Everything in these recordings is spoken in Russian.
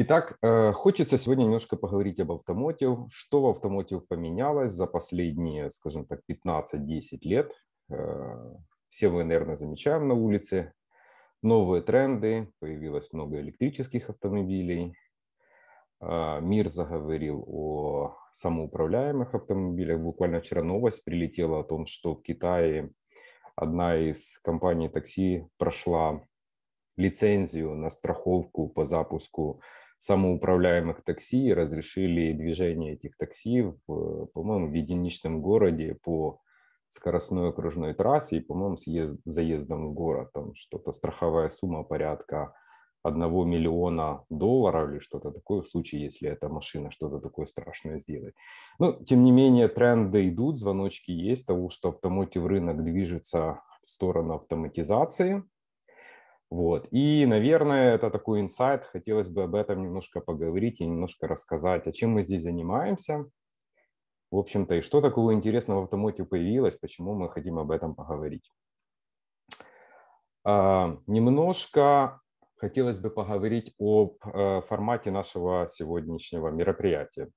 Итак, э, хочется сегодня немножко поговорить об автомотив. Что в автомотив поменялось за последние, скажем так, 15-10 лет? Э, все мы, наверное, замечаем на улице новые тренды, появилось много электрических автомобилей, э, мир заговорил о самоуправляемых автомобилях. Буквально вчера новость прилетела о том, что в Китае одна из компаний такси прошла лицензию на страховку по запуску самоуправляемых такси, разрешили движение этих такси, в, э, по-моему, в единичном городе по скоростной окружной трассе и, по-моему, с заездом в город. Там что-то страховая сумма порядка 1 миллиона долларов или что-то такое, в случае, если эта машина что-то такое страшное сделает. Но, ну, тем не менее, тренды идут, звоночки есть, того, что автомотив рынок движется в сторону автоматизации – вот. И, наверное, это такой инсайт, хотелось бы об этом немножко поговорить и немножко рассказать, о а чем мы здесь занимаемся, в общем-то, и что такого интересного в автомоте появилось, почему мы хотим об этом поговорить. А, немножко хотелось бы поговорить об э, формате нашего сегодняшнего мероприятия.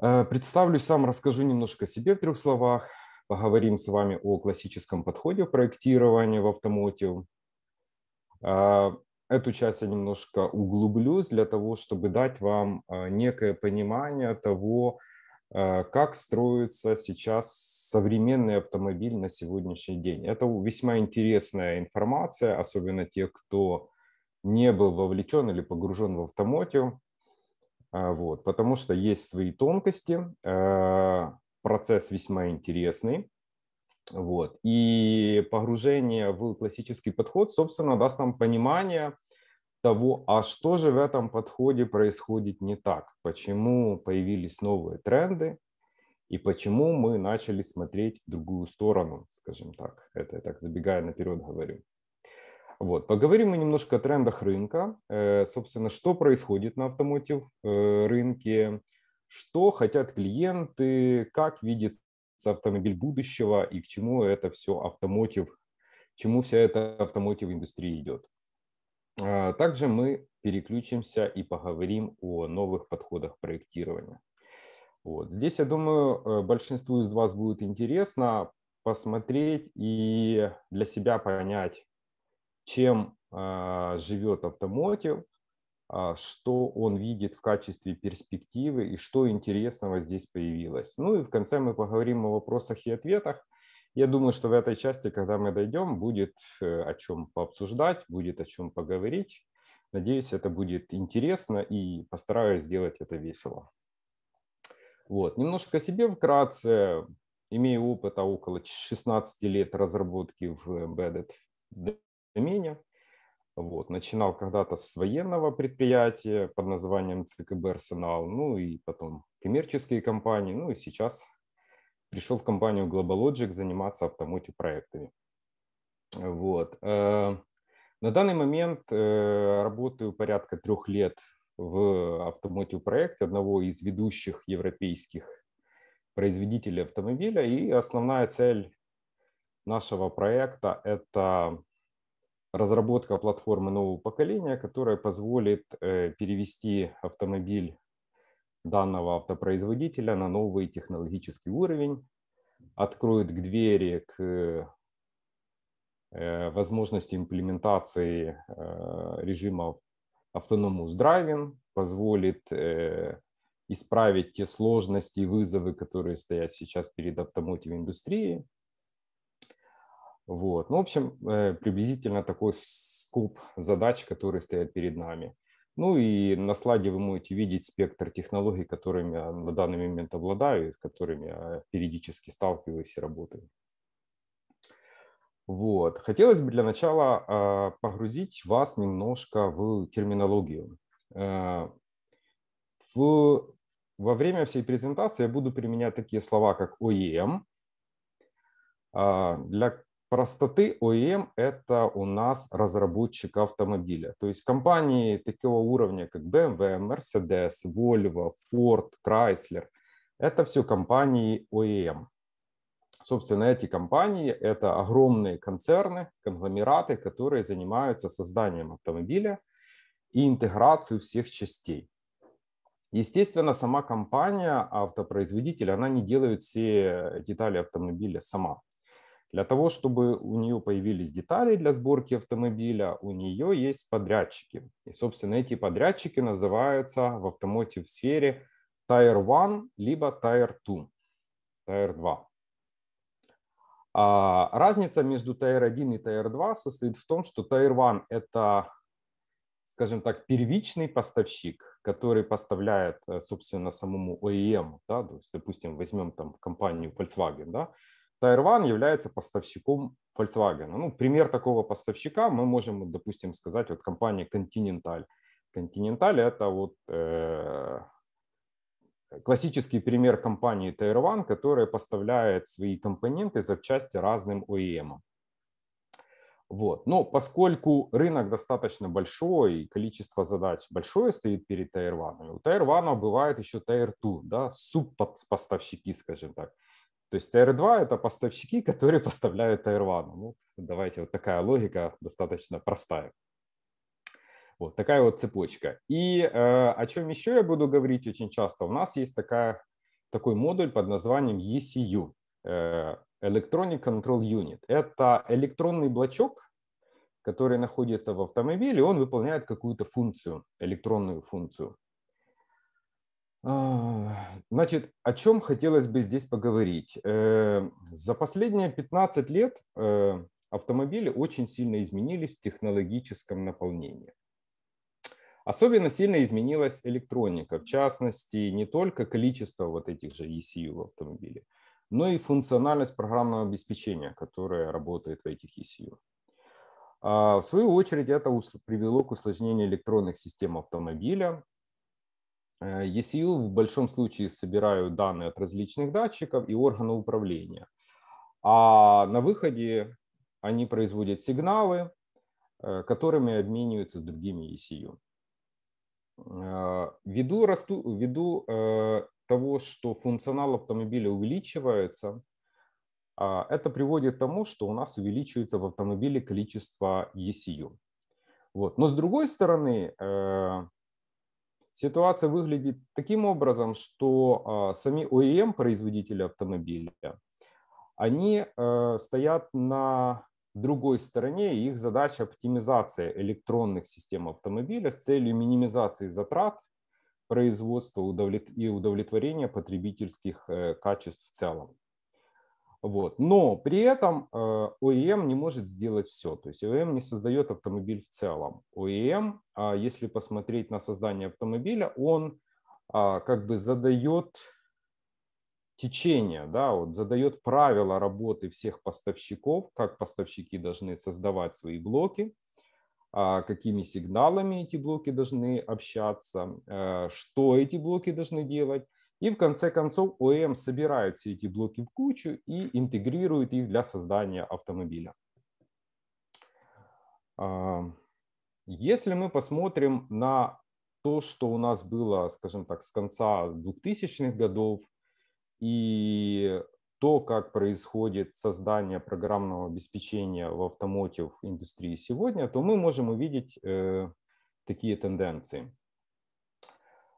Э, представлюсь сам, расскажу немножко себе в трех словах, поговорим с вами о классическом подходе проектирования в автомотив, а, эту часть я немножко углублюсь для того, чтобы дать вам а, некое понимание того, а, как строится сейчас современный автомобиль на сегодняшний день. Это весьма интересная информация, особенно те, кто не был вовлечен или погружен в автомотив, вот, потому что есть свои тонкости, процесс весьма интересный, вот. И погружение в классический подход, собственно, даст нам понимание того, а что же в этом подходе происходит не так, почему появились новые тренды и почему мы начали смотреть в другую сторону, скажем так. Это я так забегая наперед говорю. Вот. Поговорим мы немножко о трендах рынка. Э, собственно, что происходит на автомотив э, рынке, что хотят клиенты, как видит автомобиль будущего и к чему это все автомотив, чему вся эта автомотив индустрия идет. А, также мы переключимся и поговорим о новых подходах проектирования. Вот. Здесь, я думаю, э, большинству из вас будет интересно посмотреть и для себя понять, чем а, живет автомотив, а, что он видит в качестве перспективы и что интересного здесь появилось. Ну и в конце мы поговорим о вопросах и ответах. Я думаю, что в этой части, когда мы дойдем, будет э, о чем пообсуждать, будет о чем поговорить. Надеюсь, это будет интересно и постараюсь сделать это весело. Вот. Немножко о себе вкратце. Имею опыта около 16 лет разработки в Embedded домене. Вот. Начинал когда-то с военного предприятия под названием ЦКБ «Арсенал», ну и потом коммерческие компании, ну и сейчас пришел в компанию GlobalLogic заниматься автомотив проектами. Вот. Э, на данный момент э, работаю порядка трех лет в автомотив проекте одного из ведущих европейских производителей автомобиля. И основная цель нашего проекта – это разработка платформы нового поколения, которая позволит э, перевести автомобиль данного автопроизводителя на новый технологический уровень, откроет двери к э, возможности имплементации э, режимов Autonomous Driving, позволит исправить те сложности и вызовы, которые стоят сейчас перед автомотив индустрией, вот. Ну, в общем, э, приблизительно такой скоп задач, которые стоят перед нами. Ну и на слайде вы можете видеть спектр технологий, которыми я на данный момент обладаю, с которыми я периодически сталкиваюсь и работаю. Вот. Хотелось бы для начала а, погрузить вас немножко в терминологию. Э, в, во время всей презентации я буду применять такие слова, как OEM, а, для простоты OEM эм – это у нас разработчик автомобиля. То есть компании такого уровня, как BMW, эм Mercedes, Volvo, Ford, Chrysler – это все компании OEM. Эм. Собственно, эти компании – это огромные концерны, конгломераты, которые занимаются созданием автомобиля и интеграцию всех частей. Естественно, сама компания, автопроизводитель, она не делает все детали автомобиля сама для того, чтобы у нее появились детали для сборки автомобиля, у нее есть подрядчики. И, собственно, эти подрядчики называются в автомотив сфере Tire One либо Tire Two, Tire 2. А разница между Tire 1 и Tire 2 состоит в том, что Tire One – это, скажем так, первичный поставщик, который поставляет, э, собственно, самому OEM. Эм, да? То есть, допустим, возьмем там компанию Volkswagen, да? Тайрван является поставщиком Volkswagen. Ну, пример такого поставщика мы можем, допустим, сказать, вот компания Continental. Continental – это вот э, классический пример компании Тайрван, которая поставляет свои компоненты, запчасти разным OEM. Вот. Но поскольку рынок достаточно большой, количество задач большое стоит перед Тайрваном, у Тайрвана бывает еще Тайр-2, да, субпоставщики, скажем так – то есть TR2 – это поставщики, которые поставляют TR1. Ну, давайте вот такая логика достаточно простая. Вот такая вот цепочка. И э, о чем еще я буду говорить очень часто, у нас есть такая, такой модуль под названием ECU э, – Electronic Control Unit. Это электронный блочок, который находится в автомобиле, он выполняет какую-то функцию, электронную функцию. А, значит, о чем хотелось бы здесь поговорить? Э, за последние 15 лет э, автомобили очень сильно изменились в технологическом наполнении. Особенно сильно изменилась электроника, в частности, не только количество вот этих же ECU в автомобиле, но и функциональность программного обеспечения, которое работает в этих ECU. А, в свою очередь это привело к усложнению электронных систем автомобиля, ECU э, в большом случае собирают данные от различных датчиков и органов управления. А на выходе они производят сигналы, э, которыми обмениваются с другими ECU. Э, ввиду, расту, ввиду того, что функционал автомобиля увеличивается, а, это приводит к тому, что у нас увеличивается в автомобиле количество ECU. Вот. Но с другой стороны, ситуация выглядит таким образом, что а, сами OEM производители автомобиля, они э, стоят на другой стороне, и их задача оптимизация электронных систем автомобиля с целью минимизации затрат производства и удовлетворения потребительских э, качеств в целом. Вот. Но при этом OEM э, не может сделать все. То есть OEM не создает автомобиль в целом. ОEM, а, если посмотреть на создание автомобиля, он а, как бы задает течение, да, вот задает правила работы всех поставщиков, как поставщики должны создавать свои блоки, а, какими сигналами эти блоки должны общаться, э, что эти блоки должны делать. И в конце концов ОЭМ собирает все эти блоки в кучу и интегрирует их для создания автомобиля. Если мы посмотрим на то, что у нас было, скажем так, с конца 2000-х годов и то, как происходит создание программного обеспечения в автомотив индустрии сегодня, то мы можем увидеть э, такие тенденции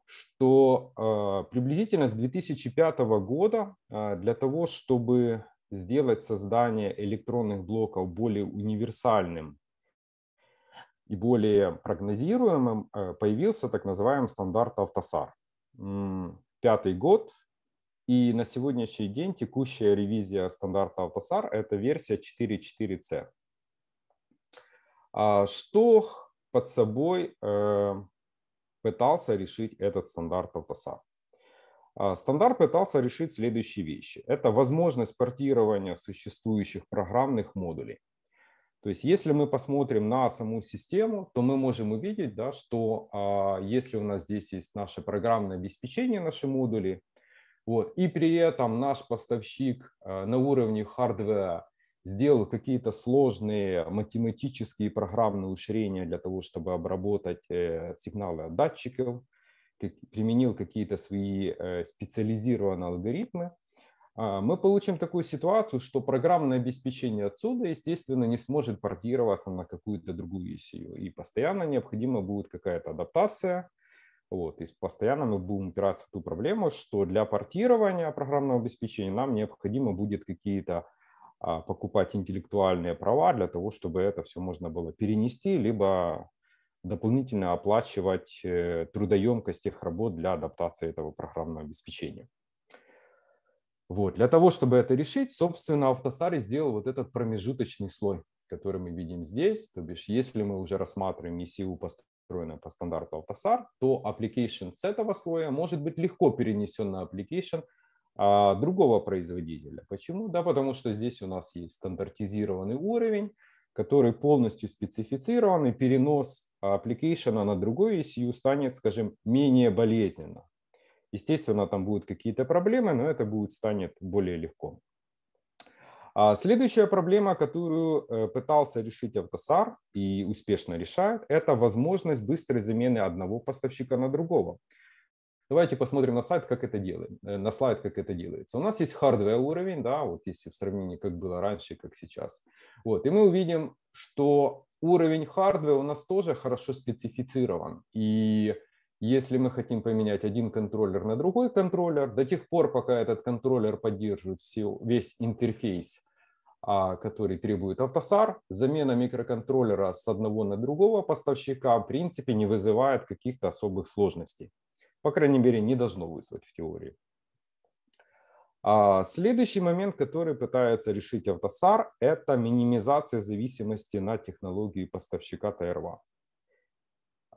что а, приблизительно с 2005 года а, для того, чтобы сделать создание электронных блоков более универсальным и более прогнозируемым, э, появился так называемый стандарт автосар. Пятый год, и на сегодняшний день текущая ревизия стандарта автосар – это версия 4.4c. А, что под собой э, пытался решить этот стандарт Талтасар. А, стандарт пытался решить следующие вещи. Это возможность портирования существующих программных модулей. То есть если мы посмотрим на саму систему, то мы можем увидеть, да, что а, если у нас здесь есть наше программное обеспечение, наши модули, вот, и при этом наш поставщик а, на уровне хардвера сделал какие-то сложные математические программные уширения для того, чтобы обработать э, сигналы от датчиков, применил какие-то свои э, специализированные алгоритмы, а, мы получим такую ситуацию, что программное обеспечение отсюда, естественно, не сможет портироваться на какую-то другую ICU. И постоянно необходима будет какая-то адаптация. Вот, и постоянно мы будем упираться в ту проблему, что для портирования программного обеспечения нам необходимо будет какие-то а, покупать интеллектуальные права для того, чтобы это все можно было перенести, либо дополнительно оплачивать э, трудоемкость тех работ для адаптации этого программного обеспечения. Вот. Для того, чтобы это решить, собственно, Автосари сделал вот этот промежуточный слой, который мы видим здесь. То бишь, если мы уже рассматриваем ECU построенную по стандарту Автосар, то application с этого слоя может быть легко перенесен на application – а, другого производителя. Почему? Да, потому что здесь у нас есть стандартизированный уровень, который полностью специфицирован, и перенос application на другой ECU станет, скажем, менее болезненно. Естественно, там будут какие-то проблемы, но это будет, станет более легко. А следующая проблема, которую э, пытался решить автосар и успешно решает, это возможность быстрой замены одного поставщика на другого. Давайте посмотрим на слайд, как это делаем. Э, на слайд, как это делается. У нас есть hardware уровень, да, вот если в сравнении, как было раньше, как сейчас. Вот, и мы увидим, что уровень hardware у нас тоже хорошо специфицирован. И если мы хотим поменять один контроллер на другой контроллер, до тех пор, пока этот контроллер поддерживает все, весь интерфейс, а, который требует автосар, замена микроконтроллера с одного на другого поставщика в принципе не вызывает каких-то особых сложностей. По крайней мере, не должно вызвать в теории. А, следующий момент, который пытается решить автосар, это минимизация зависимости на технологии поставщика ТРВ.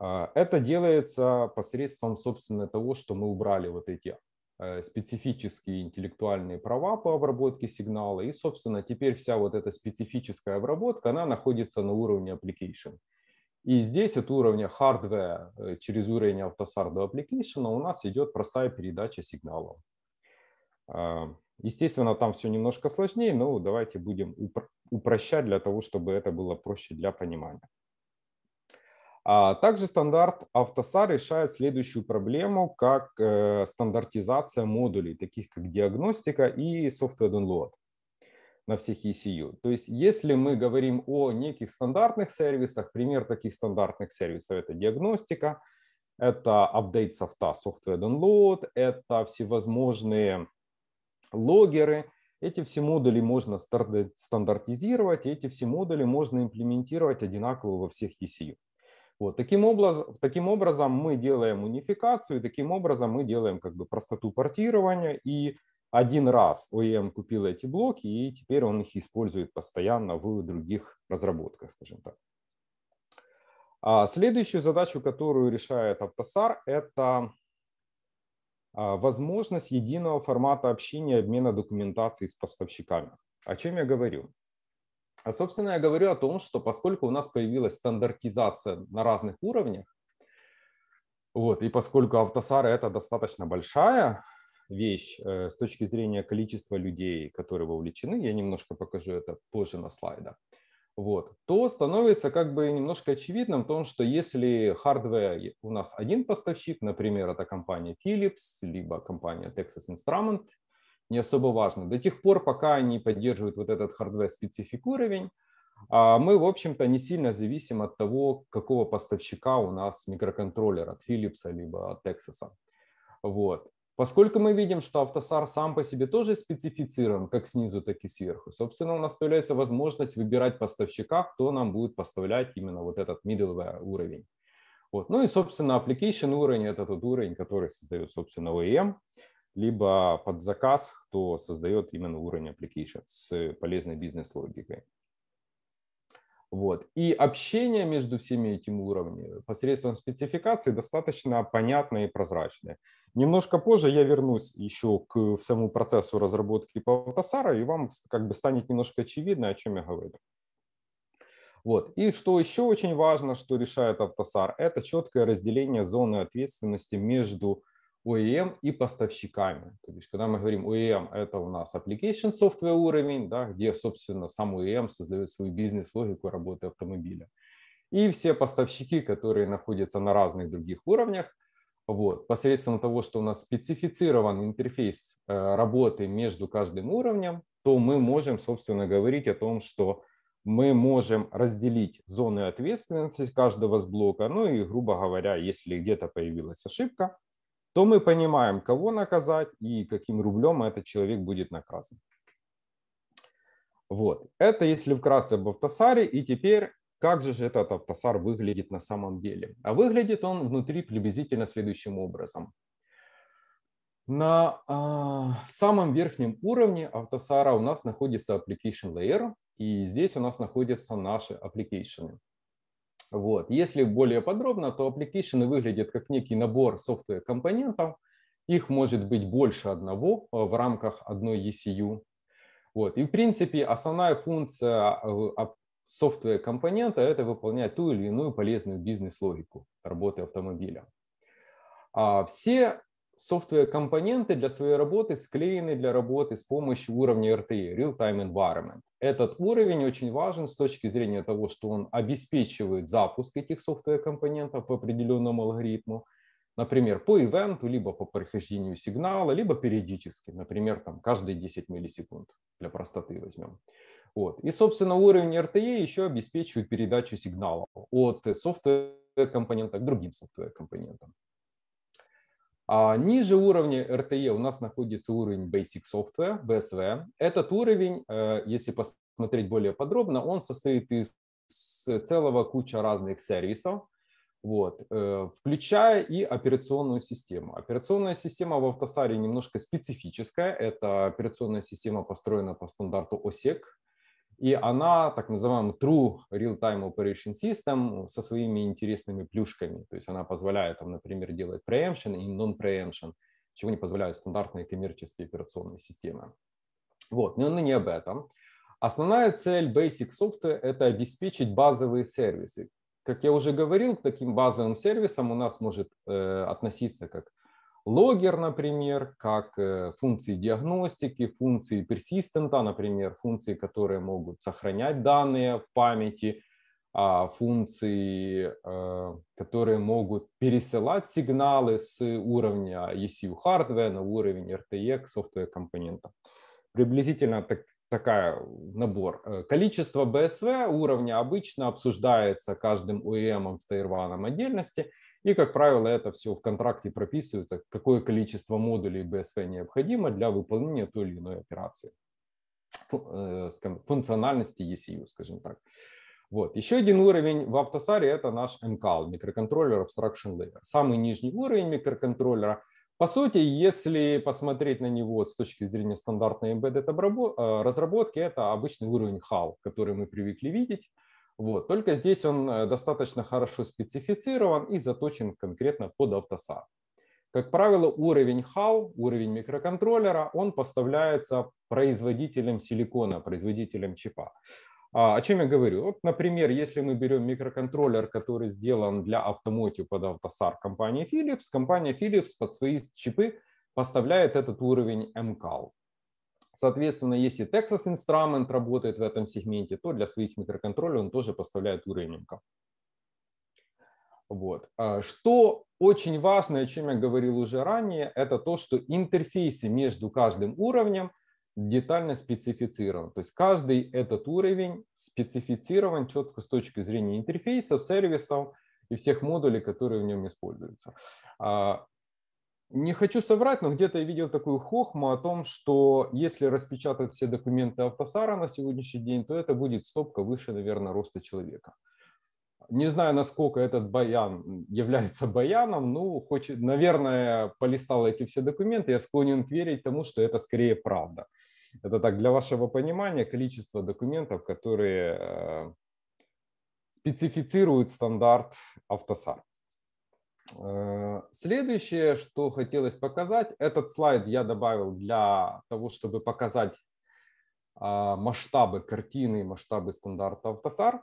А, это делается посредством, собственно, того, что мы убрали вот эти э, специфические интеллектуальные права по обработке сигнала. И, собственно, теперь вся вот эта специфическая обработка, она находится на уровне application. И здесь от уровня hardware э, через уровень AutoSAR до application у нас идет простая передача сигналов. Естественно, там все немножко сложнее, но давайте будем упрощать для того, чтобы это было проще для понимания. А также стандарт автосар решает следующую проблему, как э, стандартизация модулей, таких как диагностика и software download на всех ECU. То есть если мы говорим о неких стандартных сервисах, пример таких стандартных сервисов – это диагностика, это апдейт софта, software download, это всевозможные логеры. Эти все модули можно стандартизировать, и эти все модули можно имплементировать одинаково во всех ECU. Вот. Таким, образом, таким образом мы делаем унификацию, таким образом мы делаем как бы простоту портирования и один раз OEM купил эти блоки, и теперь он их использует постоянно в других разработках, скажем так. А следующую задачу, которую решает автосар, это а, возможность единого формата общения и обмена документацией с поставщиками. О чем я говорю? А, собственно, я говорю о том, что поскольку у нас появилась стандартизация на разных уровнях, вот, и поскольку Автосары это достаточно большая вещь э, с точки зрения количества людей, которые вовлечены, я немножко покажу это позже на слайдах, вот, то становится как бы немножко очевидным в том, что если хардвер у нас один поставщик, например, это компания Philips, либо компания Texas Instrument, не особо важно, до тех пор, пока они поддерживают вот этот хардвер-специфик уровень, а мы, в общем-то, не сильно зависим от того, какого поставщика у нас микроконтроллер от Philips либо от Texas. Вот. Поскольку мы видим, что автосар сам по себе тоже специфицирован как снизу, так и сверху, собственно, у нас появляется возможность выбирать поставщика, кто нам будет поставлять именно вот этот middleware уровень. Вот. Ну и, собственно, application уровень – это тот уровень, который создает, собственно, OEM, либо под заказ, кто создает именно уровень application с полезной бизнес-логикой. Вот. И общение между всеми этими уровнями посредством спецификации достаточно понятное и прозрачное. Немножко позже я вернусь еще к всему процессу разработки Павтасара, и вам как бы станет немножко очевидно, о чем я говорю. Вот. И что еще очень важно, что решает Автосар, это четкое разделение зоны ответственности между OEM и поставщиками. То есть, когда мы говорим OEM, это у нас application software уровень, да, где, собственно, сам OEM создает свою бизнес-логику работы автомобиля. И все поставщики, которые находятся на разных других уровнях, вот, посредством того, что у нас специфицирован интерфейс э, работы между каждым уровнем, то мы можем, собственно, говорить о том, что мы можем разделить зоны ответственности каждого с блока. Ну и, грубо говоря, если где-то появилась ошибка, то мы понимаем, кого наказать и каким рублем этот человек будет наказан. Вот. Это если вкратце об автосаре. И теперь, как же этот автосар выглядит на самом деле? А выглядит он внутри приблизительно следующим образом. На э, самом верхнем уровне автосара у нас находится application layer, и здесь у нас находятся наши application. Вот. Если более подробно, то application выглядит как некий набор софтвер компонентов. Их может быть больше одного э, в рамках одной ECU. Вот. И в принципе основная функция э, софтвер компонента – это выполнять ту или иную полезную бизнес-логику работы автомобиля. А все софтware-компоненты для своей работы склеены для работы с помощью уровня RTE, Real Time Environment. Этот уровень очень важен с точки зрения того, что он обеспечивает запуск этих софтware-компонентов по определенному алгоритму, например, по ивенту, либо по прохождению сигнала, либо периодически, например, там, каждые 10 миллисекунд для простоты возьмем. Вот. И, собственно, уровень RTE еще обеспечивает передачу сигналов от софтware-компонента к другим софтware-компонентам. А ниже уровня RTE у нас находится уровень Basic Software, BSV. Этот уровень, э, если посмотреть более подробно, он состоит из целого куча разных сервисов, вот, э, включая и операционную систему. Операционная система в автосаре немножко специфическая. Это операционная система построена по стандарту OSEC, и она, так называемый True Real-Time Operation System со своими интересными плюшками. То есть она позволяет, там, например, делать preemption и non-preemption, чего не позволяют стандартные коммерческие операционные системы. Вот, но она не об этом. Основная цель Basic Software – это обеспечить базовые сервисы. Как я уже говорил, к таким базовым сервисам у нас может э, относиться как логер, например, как э, функции диагностики, функции персистента, например, функции, которые могут сохранять данные в памяти, а, функции, э, которые могут пересылать сигналы с уровня ECU hardware на уровень RTE к software компонента. Приблизительно так, такая набор. Э, количество BSV уровня обычно обсуждается каждым OEM с Таирваном отдельности – и, как правило, это все в контракте прописывается, какое количество модулей BSV необходимо для выполнения той или иной операции, э, функциональности ECU, скажем так. Вот. Еще один уровень в автосаре – это наш MCAL, микроконтроллер Abstraction Layer. Самый нижний уровень микроконтроллера. По сути, если посмотреть на него с точки зрения стандартной embedded э, разработки, это обычный уровень HAL, который мы привыкли видеть – вот. Только здесь он э, достаточно хорошо специфицирован и заточен конкретно под автосар. Как правило, уровень HAL, уровень микроконтроллера, он поставляется производителем силикона, производителем чипа. А, о чем я говорю? Вот, например, если мы берем микроконтроллер, который сделан для автомотив под автосар компании Philips, компания Philips под свои чипы поставляет этот уровень МКАЛ. Соответственно, если Texas Instrument работает в этом сегменте, то для своих микроконтроллеров он тоже поставляет уровень Вот. А, что очень важно, о чем я говорил уже ранее, это то, что интерфейсы между каждым уровнем детально специфицирован. То есть каждый этот уровень специфицирован четко с точки зрения интерфейсов, сервисов и всех модулей, которые в нем используются. А, не хочу соврать, но где-то я видел такую хохму о том, что если распечатать все документы автосара на сегодняшний день, то это будет стопка выше, наверное, роста человека. Не знаю, насколько этот баян является баяном, но, ну, хоть, наверное, полистал эти все документы, я склонен верить тому, что это скорее правда. Это так, для вашего понимания, количество документов, которые э, специфицируют стандарт автосар. Э, следующее, что хотелось показать, этот слайд я добавил для того, чтобы показать а, масштабы картины, масштабы стандарта автосар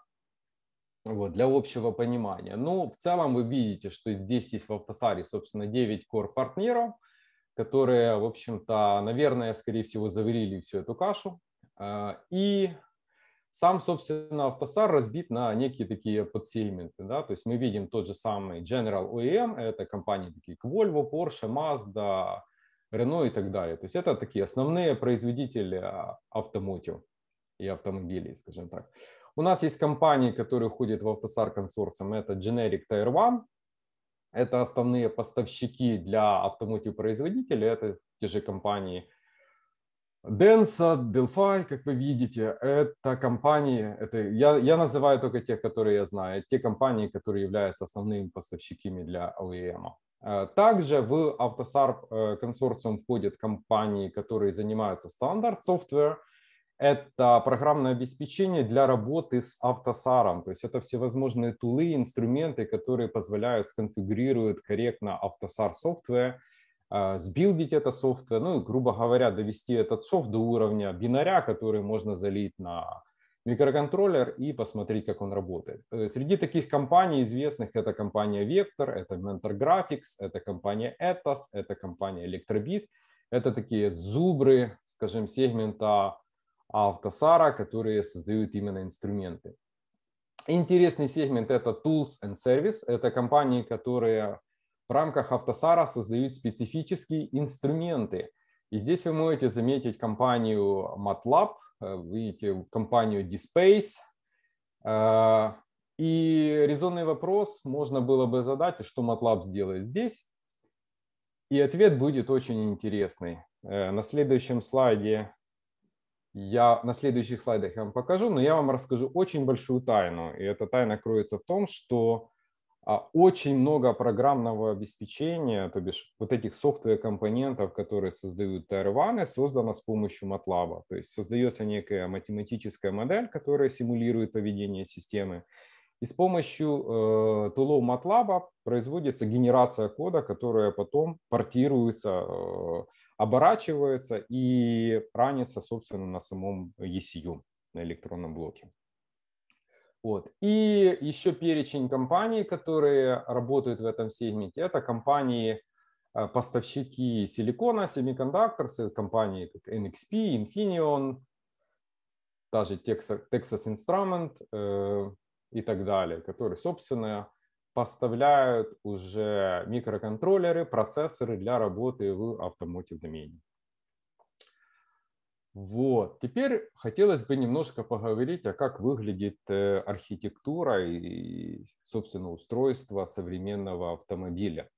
вот, для общего понимания. Ну, в целом вы видите, что здесь есть в автосаре, собственно, 9 кор-партнеров, которые, в общем-то, наверное, скорее всего, заварили всю эту кашу. Э, и сам, собственно, автосар разбит на некие такие подсегменты. Да? То есть мы видим тот же самый General OEM, это компании такие как Volvo, Porsche, Mazda, Renault и так далее. То есть это такие основные производители а, автомотив и автомобилей, скажем так. У нас есть компании, которые уходят в автосар консорциум. Это Generic Tire One, это основные поставщики для автомотив производителей, это те же компании Денса, Delphi, как вы видите, это компании, это я, я называю только те, которые я знаю, те компании, которые являются основными поставщиками для OEM. Э, также в Автосарп э, консорциум входят компании, которые занимаются стандарт software. Это программное обеспечение для работы с автосаром. То есть это всевозможные тулы, инструменты, которые позволяют сконфигурировать корректно автосар software – а, сбилдить это софтвер, ну и, грубо говоря, довести этот софт до уровня бинаря, который можно залить на микроконтроллер и посмотреть, как он работает. Э, среди таких компаний известных это компания Vector, это Mentor Graphics, это компания Etos, это компания Electrobit. Это такие зубры, скажем, сегмента автосара, которые создают именно инструменты. Интересный сегмент – это Tools and Service. Это компании, которые в рамках Автосара создают специфические инструменты. И здесь вы можете заметить компанию MATLAB, э, видите компанию DSpace. Э, и резонный вопрос можно было бы задать, «А что MATLAB сделает здесь. И ответ будет очень интересный. Э, на следующем слайде я на следующих слайдах я вам покажу, но я вам расскажу очень большую тайну. И эта тайна кроется в том, что а, очень много программного обеспечения, то бишь вот этих софтвер-компонентов, которые создают tr создано с помощью MATLAB. То есть создается некая математическая модель, которая симулирует поведение системы. И с помощью э, тулов MATLAB производится генерация кода, которая потом портируется, э, оборачивается и ранится, собственно, на самом ECU, на электронном блоке. Вот. И еще перечень компаний, которые работают в этом сегменте, это компании, э, поставщики силикона, semiconductors, компании как NXP, Infineon, даже Texas Instrument э, и так далее, которые, собственно, поставляют уже микроконтроллеры, процессоры для работы в автомобильном домене. Вот. Теперь хотелось бы немножко поговорить, а как выглядит э, архитектура и, собственно, устройство современного автомобиля.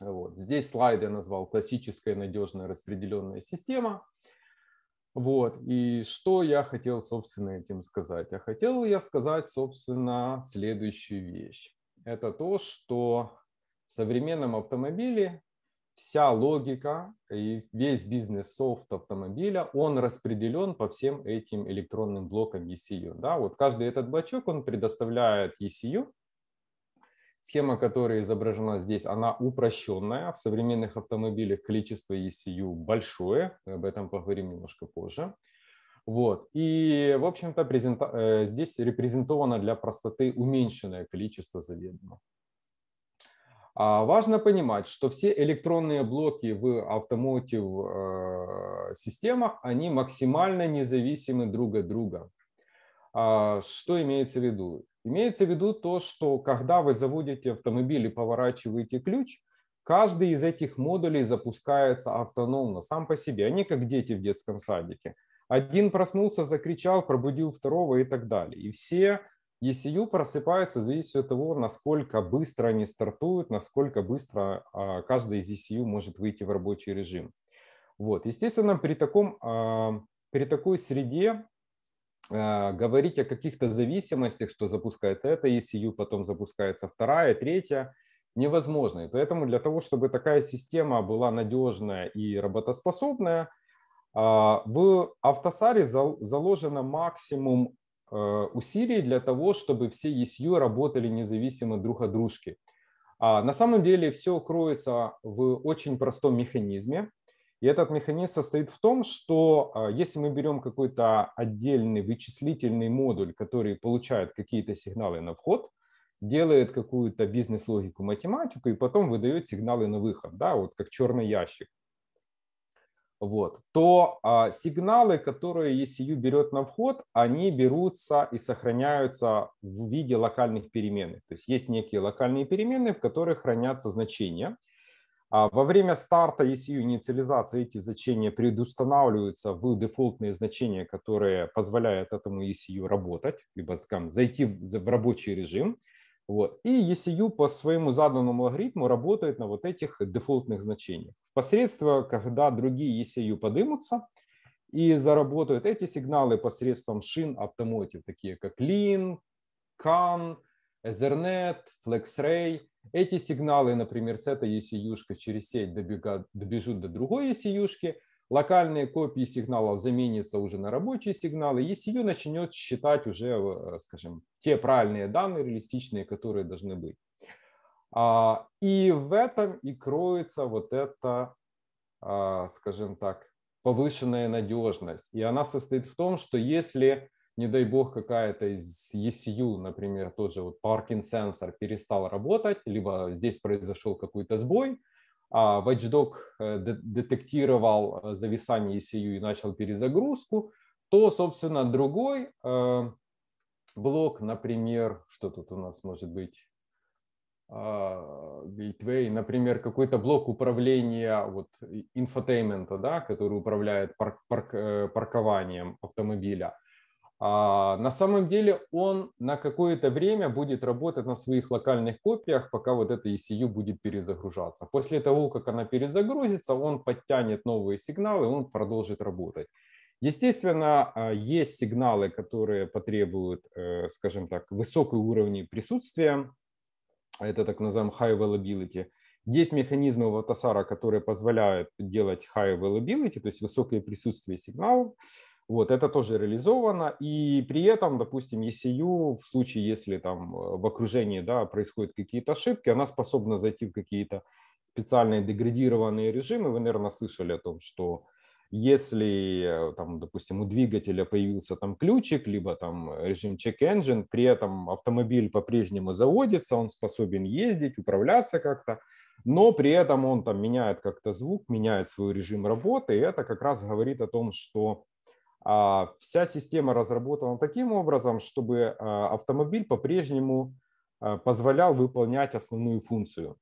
Вот. Здесь слайд я назвал «Классическая надежная распределенная система». Вот. И что я хотел, собственно, этим сказать? А хотел я сказать, собственно, следующую вещь. Это то, что в современном автомобиле вся логика и весь бизнес-софт автомобиля, он распределен по всем этим электронным блокам ECU. Да? Вот каждый этот блочок, он предоставляет ECU. Схема, которая изображена здесь, она упрощенная. В современных автомобилях количество ECU большое. Об этом поговорим немножко позже. Вот. И, в общем-то, презента... Э, здесь репрезентовано для простоты уменьшенное количество заведомо. А важно понимать, что все электронные блоки в автомотив э, системах, они максимально независимы друг от друга. А что имеется в виду? Имеется в виду то, что когда вы заводите автомобиль и поворачиваете ключ, каждый из этих модулей запускается автономно, сам по себе. Они а как дети в детском садике. Один проснулся, закричал, пробудил второго и так далее. И все ECU просыпается в зависимости от того, насколько быстро они стартуют, насколько быстро а, каждый из ECU может выйти в рабочий режим. Вот. Естественно, при, таком, а, при такой среде а, говорить о каких-то зависимостях, что запускается эта ECU, потом запускается вторая, третья, невозможно. И поэтому для того, чтобы такая система была надежная и работоспособная, в автосаре заложено максимум Э, усилий для того, чтобы все ECU работали независимо друг от дружки. А на самом деле все кроется в очень простом механизме. И этот механизм состоит в том, что а, если мы берем какой-то отдельный вычислительный модуль, который получает какие-то сигналы на вход, делает какую-то бизнес-логику, математику, и потом выдает сигналы на выход, да, вот как черный ящик вот, то а, сигналы, которые ECU берет на вход, они берутся и сохраняются в виде локальных переменных. То есть есть некие локальные переменные, в которых хранятся значения. А во время старта ECU инициализации эти значения предустанавливаются в дефолтные значения, которые позволяют этому ECU работать, либо скажем, зайти в рабочий режим. Вот. И ECU по своему заданному алгоритму работает на вот этих дефолтных значениях. Впоследствии, когда другие ECU подымутся и заработают эти сигналы посредством шин автомотив, такие как Lean, CAN, Ethernet, FlexRay, эти сигналы, например, с этой ECU через сеть добегают, добежут до другой ECU, локальные копии сигналов заменятся уже на рабочие сигналы, и ECU начнет считать уже, э, скажем, те правильные данные, реалистичные, которые должны быть. А, и в этом и кроется вот эта, а, скажем так, повышенная надежность. И она состоит в том, что если, не дай бог, какая-то из ECU, например, тот же вот паркинг сенсор перестал работать, либо здесь произошел какой-то сбой, а Watchdog э, детектировал э, зависание ECU и начал перезагрузку, то, собственно, другой э, блок, например, что тут у нас может быть, а, Gateway, например, какой-то блок управления вот, инфотеймента, да, который управляет парк, парк, паркованием автомобиля – а, на самом деле он на какое-то время будет работать на своих локальных копиях, пока вот эта ECU будет перезагружаться. После того, как она перезагрузится, он подтянет новые сигналы, он продолжит работать. Естественно, а, есть сигналы, которые потребуют, э, скажем так, высокой уровни присутствия. Это так называемый high availability. Есть механизмы Ватасара, которые позволяют делать high availability, то есть высокое присутствие сигналов. Вот, это тоже реализовано, и при этом, допустим, ECU, в случае, если там э, в окружении да, происходят какие-то ошибки, она способна зайти в какие-то специальные деградированные режимы. Вы, наверное, слышали о том, что если, э, там, допустим, у двигателя появился там ключик, либо там режим check engine, при этом автомобиль по-прежнему заводится, он способен ездить, управляться как-то, но при этом он там меняет как-то звук, меняет свой режим работы, и это как раз говорит о том, что а вся система разработана таким образом, чтобы а, автомобиль по-прежнему а, позволял выполнять основную функцию.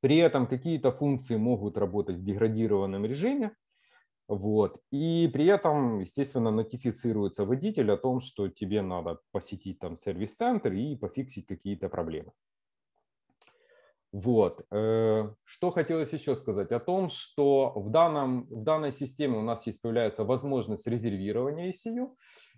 При этом какие-то функции могут работать в деградированном режиме, вот. И при этом, естественно, нотифицируется водитель о том, что тебе надо посетить там сервис-центр и пофиксить какие-то проблемы. Вот. Э, что хотелось еще сказать о том, что в, данном, в данной системе у нас есть появляется возможность резервирования ECU.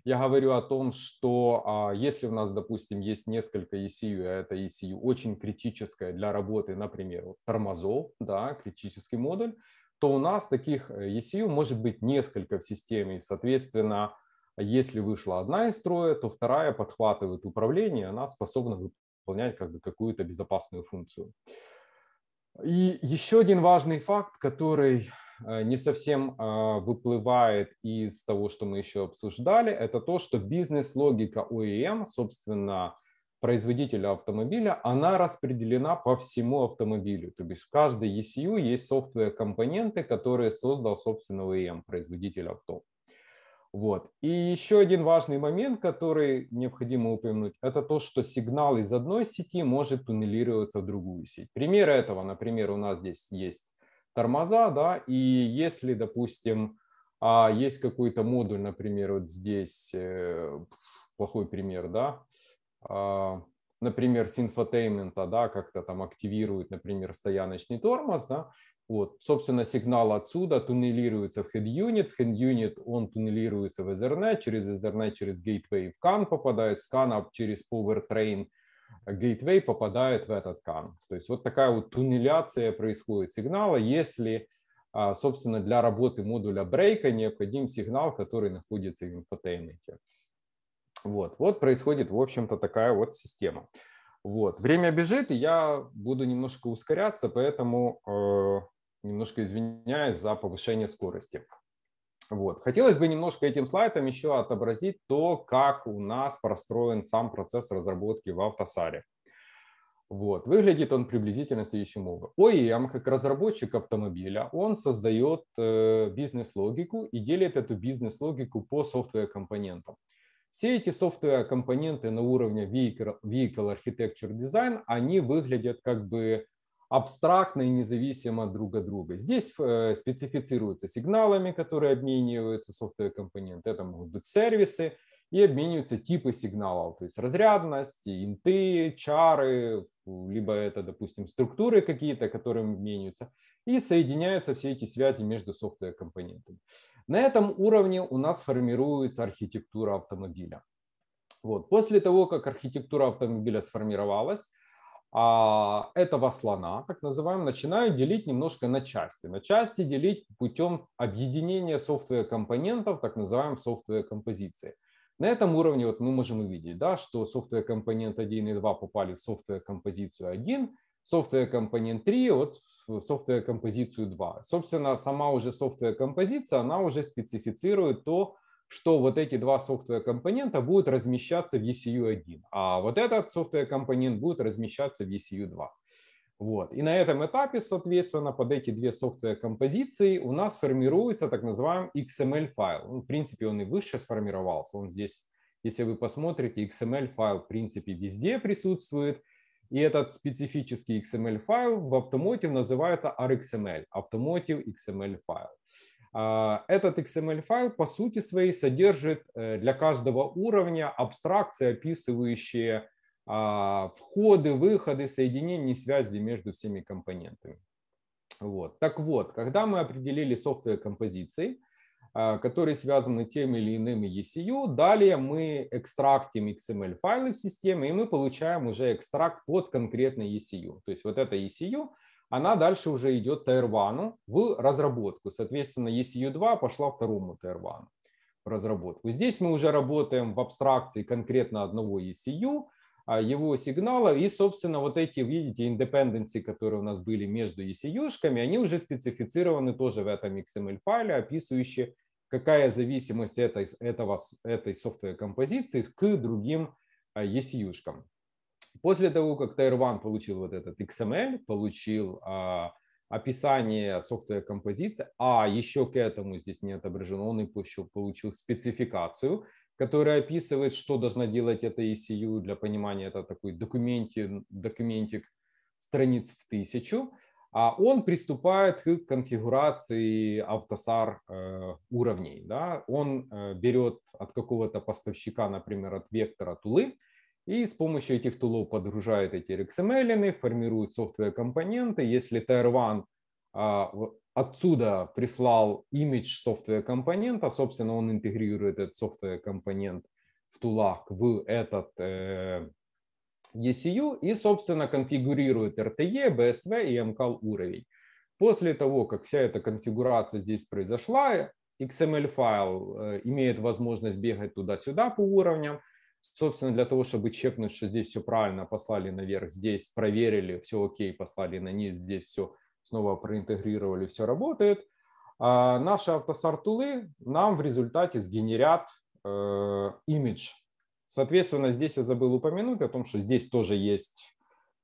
Я говорю о том, что а, если у нас, допустим, есть несколько ECU, а это ECU очень критическая для работы, например, тормозов, да, критический модуль, то у нас таких э, ECU может быть несколько в системе, соответственно, если вышла одна из строя, то вторая подхватывает управление, она способна выполнять как бы какую-то безопасную функцию. И еще один важный факт, который э, не совсем э, выплывает из того, что мы еще обсуждали, это то, что бизнес-логика OEM, эм, собственно, производителя автомобиля, она распределена по всему автомобилю. То есть в каждой ECU есть софтвare-компоненты, которые создал, собственно, OEM, эм производитель авто. Вот. И еще один важный момент, который необходимо упомянуть, это то, что сигнал из одной сети может туннелироваться в другую сеть. Пример этого, например, у нас здесь есть тормоза, да, и если, допустим, а, есть какой-то модуль, например, вот здесь, э, плохой пример, да, а, например, с инфотеймента, да, как-то там активирует, например, стояночный тормоз, да, вот, собственно, сигнал отсюда туннелируется в head-unit, в head-unit он туннелируется в Ethernet, через Ethernet, через gateway в CAN попадает, с CAN через PowerTrain gateway попадает в этот CAN. То есть вот такая вот туннеляция происходит сигнала, если, а, собственно, для работы модуля брейка необходим сигнал, который находится в инфотейменте. Вот, вот происходит, в общем-то, такая вот система. Вот. Время бежит, и я буду немножко ускоряться, поэтому э, немножко извиняюсь за повышение скорости. Вот. Хотелось бы немножко этим слайдом еще отобразить то, как у нас простроен сам процесс разработки в автосаре. Вот. Выглядит он приблизительно следующим образом. OEM, как разработчик автомобиля, он создает э, бизнес-логику и делит эту бизнес-логику по софтвер-компонентам. Все эти софтвер-компоненты на уровне Vehicle Architecture Design, они выглядят как бы абстрактно и независимо друг от друга. Здесь э, специфицируются сигналами, которые обмениваются софтware-компоненты. Это могут быть сервисы, и обмениваются типы сигналов, то есть разрядность, инты, чары, либо это, допустим, структуры какие-то, которые обмениваются, и соединяются все эти связи между софтware-компонентами. На этом уровне у нас формируется архитектура автомобиля. Вот. После того, как архитектура автомобиля сформировалась, а, этого слона, так называемого, начинаю делить немножко на части. На части делить путем объединения софтвare компонентов, так называемой софтвare композиции. На этом уровне вот мы можем увидеть, да, что софтвер компонент 1 и 2 попали в софтвер композицию 1, софтвер компонент 3 вот в софтвер композицию 2. Собственно, сама уже софтвер композиция, она уже специфицирует то, что вот эти два софтвер-компонента будут размещаться в ECU1, а вот этот софтвер-компонент будет размещаться в ECU2. Вот. И на этом этапе, соответственно, под эти две софтвер-композиции у нас формируется так называемый XML-файл. Эм в принципе, он и выше сформировался. Он здесь, если вы посмотрите, XML-файл эм в принципе везде присутствует. И этот специфический XML-файл эм в Automotive называется RXML, Automotive XML-файл. А, этот XML-файл по сути своей содержит э, для каждого уровня абстракции, описывающие а, входы, выходы, соединения и связи между всеми компонентами. Вот. Так вот, когда мы определили софтовые композиции, а, которые связаны тем или иным ECU, далее мы экстрактим XML-файлы в системе, и мы получаем уже экстракт под конкретный ECU. То есть вот это ECU – она дальше уже идет Таирвану в разработку. Соответственно, ECU2 пошла второму Таирвану в разработку. Здесь мы уже работаем в абстракции конкретно одного ECU, а, его сигнала. И, собственно, вот эти, видите, индепенденции, которые у нас были между ECU-шками, они уже специфицированы тоже в этом XML-файле, описывающие, какая зависимость этой, этого, этой софтовой композиции к другим ECU-шкам. А, После того, как ТР-1 получил вот этот XML, эм получил а, описание софтвера композиции, а еще к этому здесь не отображено, он еще получил спецификацию, которая описывает, что должна делать эта ECU для понимания. Это такой документик, документик страниц в тысячу. А он приступает к конфигурации автосар э, уровней. Да? Он э, берет от какого-то поставщика, например, от вектора тулы, и с помощью этих тулов подгружает эти RxML, формирует софтвер-компоненты. Если TR1 а, отсюда прислал имидж софтвер-компонента, собственно, он интегрирует этот софтвер-компонент в тулах в этот ECU э, и, собственно, конфигурирует RTE, BSV и MCAL уровень. После того, как вся эта конфигурация здесь произошла, XML-файл эм э, имеет возможность бегать туда-сюда по уровням, Собственно, для того, чтобы чекнуть, что здесь все правильно, послали наверх, здесь проверили, все окей, послали на низ, здесь все снова проинтегрировали, все работает. А наши автосортулы нам в результате сгенерят э, имидж. Соответственно, здесь я забыл упомянуть о том, что здесь тоже есть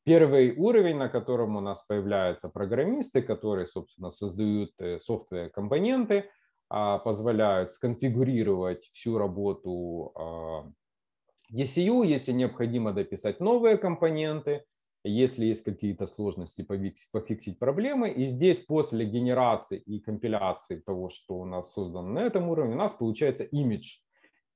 первый уровень, на котором у нас появляются программисты, которые, собственно, создают э, софтвare-компоненты, а, позволяют сконфигурировать всю работу а, ECU, если необходимо дописать новые компоненты, если есть какие-то сложности, пофиксить проблемы. И здесь после генерации и компиляции того, что у нас создано на этом уровне, у нас получается имидж.